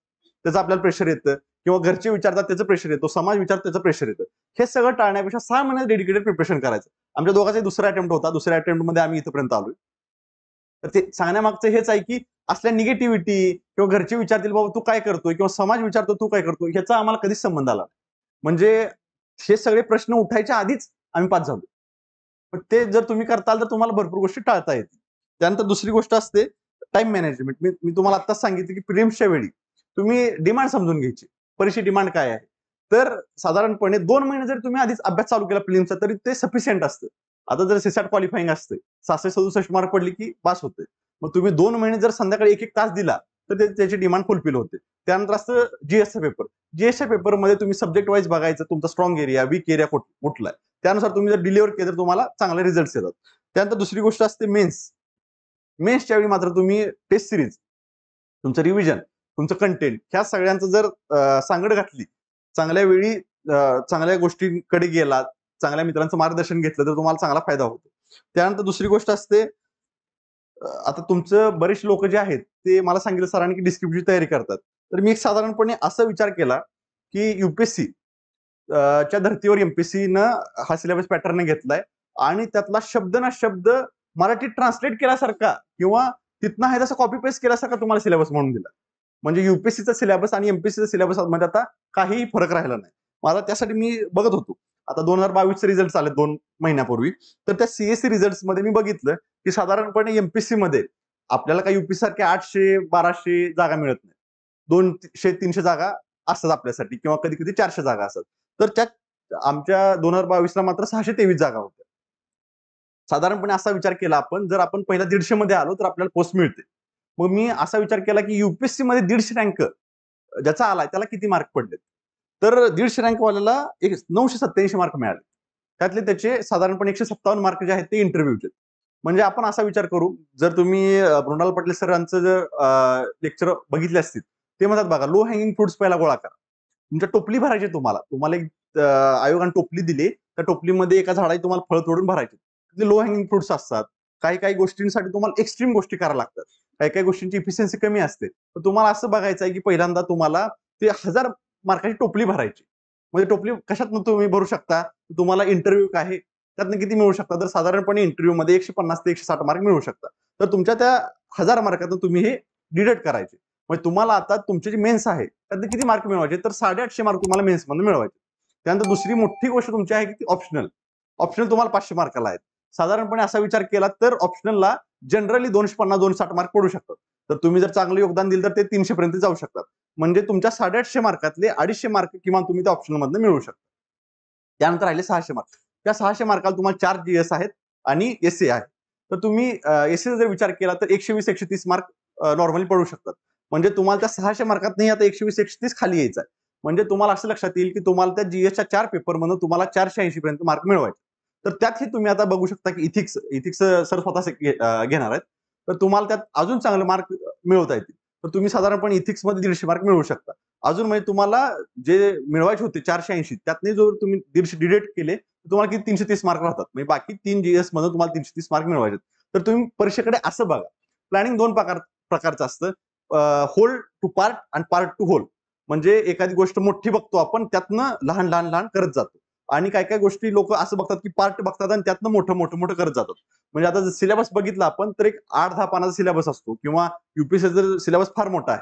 त्याचं आपल्याला प्रेशर येतं किंवा घरचे विचारतात त्याचं प्रेशर येतो समाज विचार त्याचं प्रेशर येतं हे सगळं टाळण्यापेक्षा सहा महिन्यात डेडिकेटेड प्रिपरेशन करायचं आमच्या दोघांचा दुसरा अटेम्प्ट होता दुसऱ्या मध्ये आम्ही इथपर्यंत आलोय तर ते सांगण्यामागचं हेच आहे की असल्या निगेटिव्हिटी किंवा घरचे विचारतील बाबा तू काय करतोय किंवा समाज विचारतो तू काय करतो ह्याचा आम्हाला कधीच संबंध आला म्हणजे हे सगळे प्रश्न उठायच्या आधीच आम्ही पास झालो पण ते जर तुम्ही करताल तर तुम्हाला भरपूर गोष्टी टाळता येतील त्यानंतर दुसरी गोष्ट असते टाइम मॅनेजमेंट मी मी तुम्हाला आताच सांगितलं की प्रिम्सच्या वेळी तुम्ही डिमांड समजून घ्यायची परीक्षे डिमांड काय आहे तर साधारणपणे दोन महिने जर तुम्ही आधीच अभ्यास चालू केला चा तरी ते सफिशियंट असतं आता जर सीसॅट क्वालिफाईंग असते सहाशे सदुसष्ट मार्क पडले की पास होते मग तुम्ही दोन महिने जर संध्याकाळी एक एक तास दिला तर त्याची डिमांड फुलफिल होते त्यानंतर असतं जीएसचा पेपर जीएसच्या पेपरमध्ये तुम्ही सब्जेक्ट वाईज बघायचं तुमचा स्ट्रॉंग एरिया वीक एरिया कुठला त्यानुसार तुम्ही जर डिलिव्हर केलं तर तुम्हाला चांगले रिझल्ट येतात त्यानंतर दुसरी गोष्ट असते मेन्स मेन्सच्या वेळी मात्र तुम्ही टेस्ट सिरीज तुमचं रिव्हिजन तुमचं कंटेंट ह्या सगळ्यांचं जर सांगड घातली चांगल्या वेळी चांगल्या गोष्टींकडे गेलात चांगल्या मित्रांचं मार्गदर्शन घेतलं तर तुम्हाला चांगला फायदा होतो त्यानंतर दुसरी गोष्ट असते आता तुमचं बरेच लोक जे आहेत ते मला सांगितलं सरांनी की डिस्क्रिप्टची तयारी करतात तर मी एक साधारणपणे असा विचार केला की युपीएससी च्या धर्तीवर एमपीएससी न हा सिलेबस पॅटर्न घेतलाय आणि त्यातला शब्द ना शब्द मराठीत ट्रान्सलेट केल्यासारखा किंवा तिथनं आहे तसं कॉपी पेस्ट केल्यासारखा तुम्हाला सिलेबस म्हणून दिला म्हणजे युपीएससीचा सिलेबस आणि एमपीएससीचा सिलेबस मध्ये आता काहीही फरक राहिला नाही मला त्यासाठी मी बघत होतो आता दोन हजार बावीसचे रिझल्ट आले दोन महिन्यापूर्वी तर त्या सीएससी रिझल्ट मध्ये मी बघितलं की साधारणपणे एमपीएससी मध्ये आपल्याला काही युपी सारखे आठशे बाराशे जागा मिळत नाही दोनशे तीनशे जागा असतात आपल्यासाठी किंवा कधी कधी चारशे जागा असतात तर त्या आमच्या दोन हजार बावीसला मात्र सहाशे तेवीस जागा होत्या साधारणपणे असा विचार केला आपण जर आपण पहिल्या दीडशे मध्ये आलो तर आपल्याला पोस्ट मिळते मग मी असा विचार केला की युपीएससी मध्ये दीडशे रँक ज्याचा आलाय त्याला किती मार्क पडले तर दीडशे रँकवाल्याला एक नऊशे सत्याऐंशी मार्क मिळाले त्यातले त्याचे साधारणपणे एकशे सत्तावन्न मार्क जे आहेत ते इंटरव्ह्यूचे म्हणजे आपण असा विचार करू जर तुम्ही मृणाल पाटील सरांचं जर लेक्चर बघितले असतील ते म्हणतात बघा लो हँगिंग फ्रुट्स पहिला गोळा करा तुमच्या टोपली भरायची तुम्हाला तुम्हाला एक आयोगाने टोपली दिली त्या टोपलीमध्ये एका झाडाची तुम्हाला फळ तोडून भरायची लो हँगिंग फ्रुट्स असतात काही काही गोष्टींसाठी तुम्हाला एक्स्ट्रीम गोष्टी करायला लागतात काही काही गोष्टींची इफिशियन्सी कमी असते तर तुम्हाला असं बघायचं आहे की पहिल्यांदा तुम्हाला ते हजार मार्काची टोपली भरायची म्हणजे टोपली कशात तुम्ही भरू शकता तुम्हाला इंटरव्ह्यू काय त्यातनं किती मिळू शकता तर साधारणपणे मध्ये एकशे पन्नास ते एकशे साठ मार्क मिळू शकतात तर तुमच्या त्या हजार मार्कातून तुम्ही हे डिडक्ट करायचे म्हणजे तुम्हाला आता तुमचे जे मेन्स आहे त्यातनं किती मार्क मिळवायचे तर साडेआठशे मार्क तुम्हाला मेन्समध्ये मिळवायचे त्यानंतर दुसरी मोठी गोष्ट तुमची आहे की ती ऑप्शनल ऑप्शनल तुम्हाला पाचशे मार्काला आहेत साधारणपणे असा विचार केला तर ऑप्शनलला जनरली दोनशे पन्नास दोनशे साठ मार्क पडू शकतात तर तुम्ही जर चांगलं योगदान दिलं तर ते तीनशे पर्यंत जाऊ शकतात म्हणजे तुमच्या साडेआठशे मार्कातले अडीचशे मार्क किमान तुम्ही त्या ऑप्शनल मधनं मिळवू शकता त्यानंतर राहिले सहाशे मार्क त्या सहाशे मार्काला तुम्हाला चार जीएस आहेत आणि एस ए आहे तर तुम्ही एसीचा जर विचार केला तर एकशे वीस एकशे तीस मार्क नॉर्मली पडू शकतात म्हणजे तुम्हाला त्या सहाशे मार्कात नाही आता एकशे वीस एकशे तीस खाली यायचं आहे म्हणजे तुम्हाला असं लक्षात येईल की तुम्हाला त्या जीएसच्या चार पेपरमधून तुम्हाला चारशे ऐंशी पर्यंत मार्क मिळवायचे तर त्यातही तुम्ही आता बघू शकता की इथिक्स इथिक्स सर स्वतः घेणार आहेत तर तुम्हाला त्यात अजून चांगले मार्क मिळवता येतील तर तुम्ही साधारणपणे इथिक्समध्ये दीडशे मार्क मिळवू शकता अजून म्हणजे तुम्हाला जे मिळवायचे होते चारशे ऐंशी त्यातने जर तुम्ही दीडशे डिडेट केले तर तुम्हाला किती तीनशे तीस मार्क राहतात म्हणजे बाकी तीन जीएस मध्ये तुम्हाला तीनशे तीस मार्क मिळवायचे तर तुम्ही परीक्षेकडे असं बघा प्लॅनिंग दोन प्रकार प्रकारचं असतं होल टू पार्ट आणि पार्ट टू होल म्हणजे एखादी गोष्ट मोठी बघतो आपण त्यातनं लहान लहान लहान करत जातो आणि काय काय गोष्टी लोक असं बघतात की पार्ट बघतात आणि त्यातनं मोठं मोठं मोठं करत जातात म्हणजे आता जर सिलेबस बघितला आपण तर एक आठ दहा पानाचा सिलेबस असतो किंवा युपीएससी जर सिलेबस फार मोठा आहे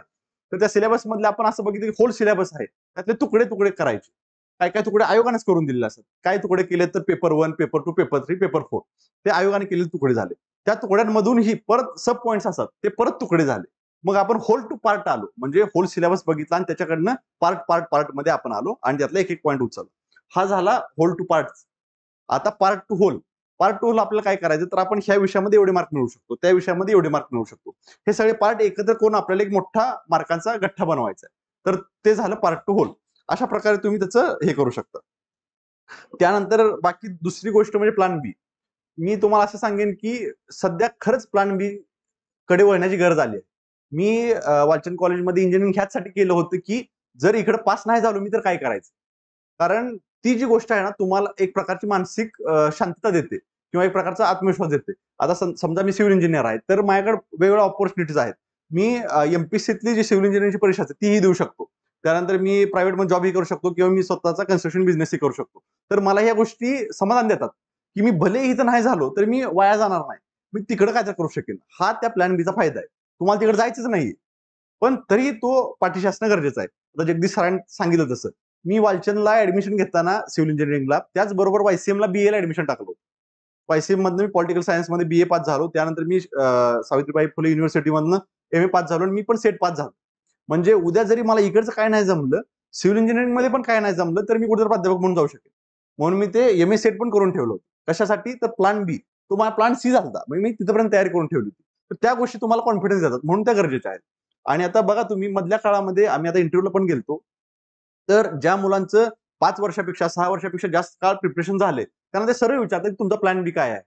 तर त्या सिलेबस मधले आपण असं बघितलं की होल सिलेबस आहे त्यातले तुकडे तुकडे करायचे काय काय तुकडे आयोगानेच करून दिलेले असतात काय तुकडे केले तर paper one paper two paper three paper four ते आयोगाने केलेले तुकडे झाले त्या तुकड्यांमधूनही परत सब पॉइंट्स असतात ते परत तुकडे झाले मग आपण होल टू पार्ट आलो म्हणजे होल सिलेबस बघितला आणि त्याच्याकडनं पार्ट पार्ट पार्ट मध्ये आपण आलो आणि त्यातला एक एक पॉईंट उचलला हा झाला होल टू पार्ट आता part to whole part to whole आपल्याला काय करायचं तर आपण ह्या विषयामध्ये एवढे मार्क मिळवू शकतो त्या विषयामध्ये एवढे मार्क मिळवू शकतो हे सगळे पार्ट एकत्र करून आपल्याला एक मोठा मार्कांचा गठ्ठा बनवायचा तर ते झालं पार्ट टू होल अशा प्रकारे तुम्ही त्याचं हे करू शकता त्यानंतर बाकी दुसरी गोष्ट म्हणजे प्लॅन बी मी तुम्हाला असं सांगेन की सध्या खरंच प्लॅन बी कडे वळण्याची गरज आली आहे मी वाचन कॉलेजमध्ये इंजिनिअरिंग ह्याचसाठी केलं होतं की जर इकडे पास नाही झालो मी तर काय करायचं कारण ती जी गोष्ट आहे ना तुम्हाला एक प्रकारची मानसिक शांतता देते किंवा एक प्रकारचा आत्मविश्वास देते आता समजा मी सिव्हिल इंजिनियर आहे तर माझ्याकडे वेगवेगळ्या ऑपॉर्च्युनिटीज आहेत मी एमपीसीतली जी सिव्हिल इंजिनिअरची परीक्षा असते तीही देऊ शकतो त्यानंतर मी प्रायव्हेटमध्ये जॉबही करू शकतो किंवा मी स्वतःचा कन्स्ट्रक्शन बिझनेसही करू शकतो तर मला ह्या गोष्टी समाधान देतात की मी भले इथं नाही झालो तर मी वाया जाणार नाही मी तिकडे काय तर करू शकेन हा त्या प्लॅन बीचा फायदा आहे तुम्हाला तिकडे जायचंच नाही पण तरी तो पाठीशी असणं गरजेचं आहे आता जगदीश सरांनी सांगितलं तसं मी वालचंदला ऍडमिशन घेताना सिव्हिल इंजिनिअरिंगला त्याचबरोबर वायसीएमला बी एला ऍडमिशन टाकलो वायसीएम मधनं मी पॉलिटिकल सायन्समध्ये बी ए पास झालो त्यानंतर मी सावित्रीबाई फुले युनिव्हर्सिटीमधनं एम ए पास झालो आणि मी पण सेट पास झालो म्हणजे उद्या जरी मला इकडचं काय नाही जमलं सिव्हिल इंजिनिअरिंगमध्ये पण काय नाही जमलं तर मी कुठेतरी प्राध्यापक म्हणून जाऊ शकेल म्हणून मी ते एम ए सेट पण करून ठेवलो कशासाठी तर प्लान बी तो माझा प्लान सी झाला म्हणजे मी तिथपर्यंत तयारी करून ठेवली होती तर त्या गोष्टी तुम्हाला कॉन्फिडन्स देतात म्हणून त्या गरजेच्या आहेत आणि आता बघा तुम्ही मधल्या काळामध्ये आम्ही आता इंटरव्ह्यूला पण गेलतो तर ज्या मुलांचं पाच वर्षापेक्षा सहा वर्षापेक्षा जास्त काळ प्रिपरेशन झाले त्यांना ते सर्व विचारतात की तुमचा प्लॅन बी काय आहे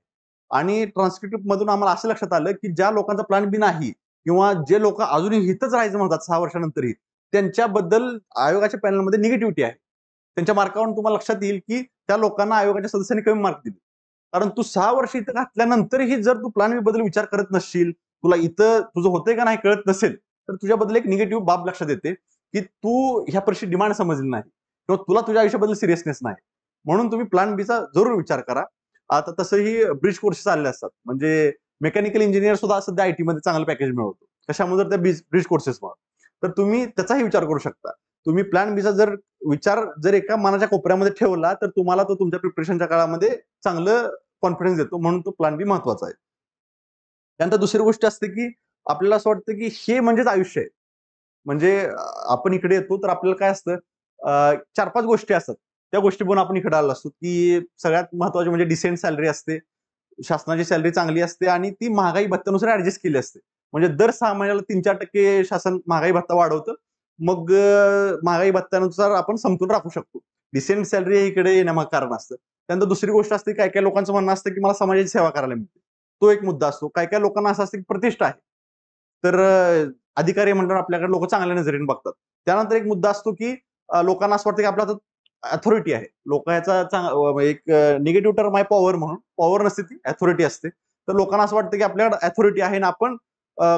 आणि ट्रान्सक्रिप्ट मधून आम्हाला असं लक्षात आलं की ज्या लोकांचा प्लॅन बी नाही किंवा जे लोक अजूनही हितच राहायचं म्हणतात सहा वर्षानंतरही त्यांच्याबद्दल आयोगाच्या पॅनलमध्ये निगेटिव्हिटी आहे त्यांच्या मार्कावरून तुम्हाला लक्षात येईल की त्या लोकांना आयोगाच्या सदस्यांनी कमी मार्क दिले कारण तू सहा वर्ष इथं घातल्यानंतरही जर तू प्लॅन बी बद्दल विचार करत नसशील तुला इथं तुझं होतंय का नाही कळत नसेल तर तुझ्याबद्दल एक निगेटिव्ह बाब लक्षात येते की तू ह्या प्रश्नी डिमांड समजली नाही किंवा तुला तुझ्या आयुष्याबद्दल सिरियसनेस नाही म्हणून तुम्ही प्लॅन बीचा जरूर विचार करा आता तसंही ब्रिज कोर्सेस आले असतात म्हणजे मेकॅनिकल इंजिनियर सुद्धा सध्या आयटी मध्ये चांगलं पॅकेज मिळवतो कशामुळे जर त्या ब्रिज ब्रिज कोर्सेसमुळे तर तुम्ही त्याचाही विचार करू शकता तुम्ही प्लॅन बीचा जर विचार जर एका मनाच्या कोपऱ्यामध्ये ठेवला तर तुम्हाला तो तुमच्या प्रिपरेशनच्या काळामध्ये चांगलं कॉन्फिडन्स देतो म्हणून तो प्लॅन बी महत्वाचा आहे त्यानंतर दुसरी गोष्ट असते की आपल्याला असं वाटतं की हे म्हणजेच आयुष्य आहे म्हणजे आपण इकडे येतो तर आपल्याला काय असतं चार पाच गोष्टी असतात त्या गोष्टी पण आपण इकडे आलो असतो की सगळ्यात महत्वाची म्हणजे डिसेंट सॅलरी असते शासनाची सॅलरी चांगली असते आणि ती महागाई भत्त्यानुसार ऍडजस्ट केली असते म्हणजे दर सहा महिन्याला तीन चार टक्के शासन महागाई भत्ता वाढवतं मग महागाई भत्त्यानुसार आपण समतोल राखू शकतो डिसेंट सॅलरी इकडे येण्यामाग कारण असतं त्यानंतर दुसरी गोष्ट असते काय काय लोकांचं म्हणणं असतं की मला समाजाची सेवा करायला मिळते तो एक मुद्दा असतो काही काय लोकांना असं असतं की प्रतिष्ठा आहे तर अधिकारी मंडळ आपल्याकडे लोक चांगल्या नजरेने बघतात त्यानंतर एक मुद्दा असतो की लोकांना असं वाटतं की आपल्या अथॉरिटी आहे लोक याचा एक निगेटिव्ह टर्म आहे पॉवर म्हणून पॉवर नसते ती अथॉरिटी असते तर लोकांना असं वाटतं की आपल्याकडे अथॉरिटी आहे ना आपण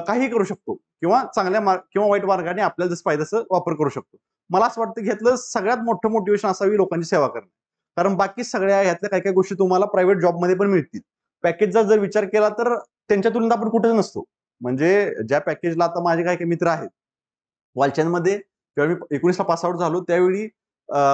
काही करू शकतो किंवा चांगल्या मार्ग किंवा वाईट मार्गाने आपल्याला जसं पाहिजे तसं वापर करू शकतो मला असं वाटतं घेतलं सगळ्यात मोठं मोटिवेशन असावी लोकांची सेवा करणे कारण बाकी सगळ्या ह्यातल्या काही काही गोष्टी तुम्हाला प्रायव्हेट जॉबमध्ये पण मिळतील पॅकेजचा जर विचार केला तर त्यांच्या तुलनेत आपण कुठेच नसतो म्हणजे ज्या पॅकेजला आता माझे काही काही मित्र आहेत मध्ये जेव्हा मी एकोणीसला पासआउट झालो त्यावेळी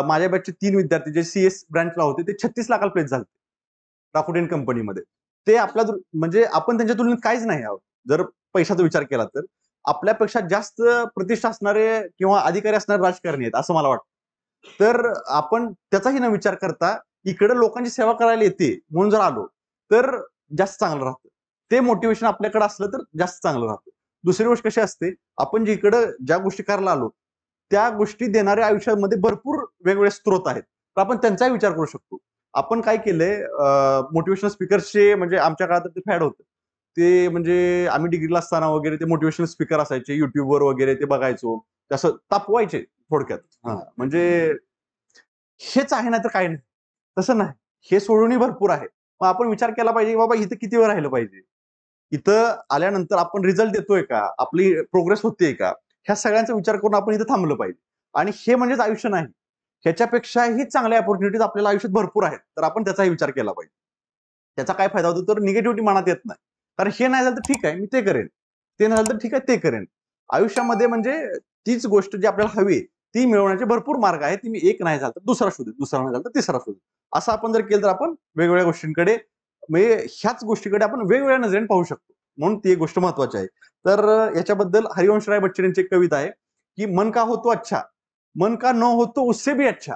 माझ्या बॅचचे तीन विद्यार्थी जे सी एस ब्रँचला होते ते छत्तीस लाखाला प्लेस झाले एन कंपनीमध्ये ते आपल्या म्हणजे आपण त्यांच्या तुलनेत काहीच नाही आहोत जर पैशाचा विचार केला तर आपल्यापेक्षा जास्त प्रतिष्ठा असणारे किंवा अधिकारी असणारे राजकारणी आहेत असं मला वाटतं तर आपण त्याचाही न विचार करता इकडे लोकांची सेवा करायला येते म्हणून जर आलो तर जास्त चांगलं राहतं ते मोटिवेशन आपल्याकडे असलं तर जास्त चांगलं राहतं दुसरी गोष्ट कशी असते आपण जिकडं ज्या गोष्टी करायला आलो त्या गोष्टी देणाऱ्या आयुष्यामध्ये भरपूर वेगवेगळे स्त्रोत आहेत तर आपण त्यांचाही विचार करू शकतो आपण काय केलंय मोटिवेशनल स्पीकर्सचे म्हणजे आमच्या काळात ते फॅड होतं ते म्हणजे आम्ही डिग्रीला असताना वगैरे ते मोटिवेशनल स्पीकर असायचे युट्यूबवर वगैरे ते बघायचो तसं तापवायचे थोडक्यात म्हणजे हेच आहे ना तर काय नाही तसं नाही हे सोडूनही भरपूर आहे मग आपण विचार केला पाहिजे बाबा इथं वेळ राहिलं पाहिजे इथं आल्यानंतर आपण रिझल्ट देतोय का आपली प्रोग्रेस होते का ह्या सगळ्यांचा विचार करून आपण इथं थांबलं पाहिजे आणि हे म्हणजेच आयुष्य नाही ह्याच्यापेक्षाही चांगल्या अपॉर्च्युनिटीज आपल्याला आयुष्यात भरपूर आहेत तर आपण त्याचाही विचार केला पाहिजे त्याचा काय फायदा होतो तर निगेटिव्हिटी मनात येत नाही कारण हे नाही झालं तर ठीक आहे मी ते करेन ते नाही झालं तर ठीक आहे ते करेन आयुष्यामध्ये म्हणजे तीच गोष्ट जी आपल्याला हवी ती मिळवण्याचे भरपूर मार्ग आहेत ती मी एक नाही झालं तर दुसरा शोधेल दुसरा नाही झालं तर तिसरा शोधेल असं आपण जर केलं तर आपण वेगवेगळ्या गोष्टींकडे म्हणजे ह्याच गोष्टीकडे आपण वेगवेगळ्या नजरेने पाहू शकतो म्हणून ती एक गोष्ट महत्वाची आहे तर याच्याबद्दल हरिवंश राय बच्चन यांची एक कविता आहे की मन का होतो अच्छा मन का न होतो उससे भी अच्छा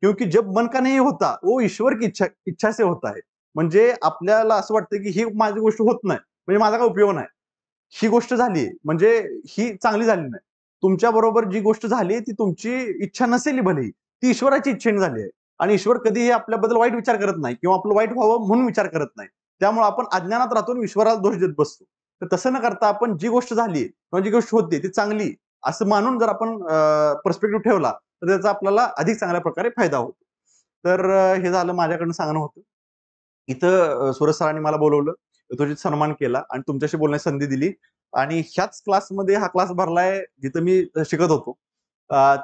क्योंकि जब मन का नाही होता ओ ईश्वर की इच्छा इच्छा से होता आहे म्हणजे आपल्याला असं वाटतं की ही माझी गोष्ट होत नाही म्हणजे माझा काय उपयोग नाही ही गोष्ट झाली म्हणजे ही चांगली झाली नाही तुमच्या बरोबर जी गोष्ट झाली ती तुमची इच्छा नसेली भले ती ईश्वराची इच्छेने झाली आहे आणि ईश्वर कधीही आपल्याबद्दल वाईट विचार करत नाही किंवा आपलं वाईट व्हावं म्हणून विचार करत नाही त्यामुळे आपण अज्ञानात राहतो ईश्वराला दोष देत बसतो तर तसं न करता आपण जी गोष्ट झाली किंवा जी गोष्ट होती ती चांगली असं मानून जर आपण पर्स्पेक्टिव्ह ठेवला तर त्याचा आपल्याला अधिक चांगल्या प्रकारे फायदा होतो तर हे झालं माझ्याकडनं सांगणं होतं इथं सुरज सरांनी मला बोलवलं तुझी सन्मान केला आणि तुमच्याशी बोलण्याची संधी दिली आणि ह्याच क्लासमध्ये हा क्लास भरलाय जिथं मी शिकत होतो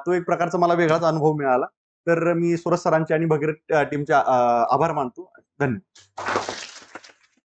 तो एक प्रकारचा मला वेगळाच अनुभव मिळाला तर मी सुरज सरांचे आणि भगीरथ टीमचे आभार मानतो धन्यवाद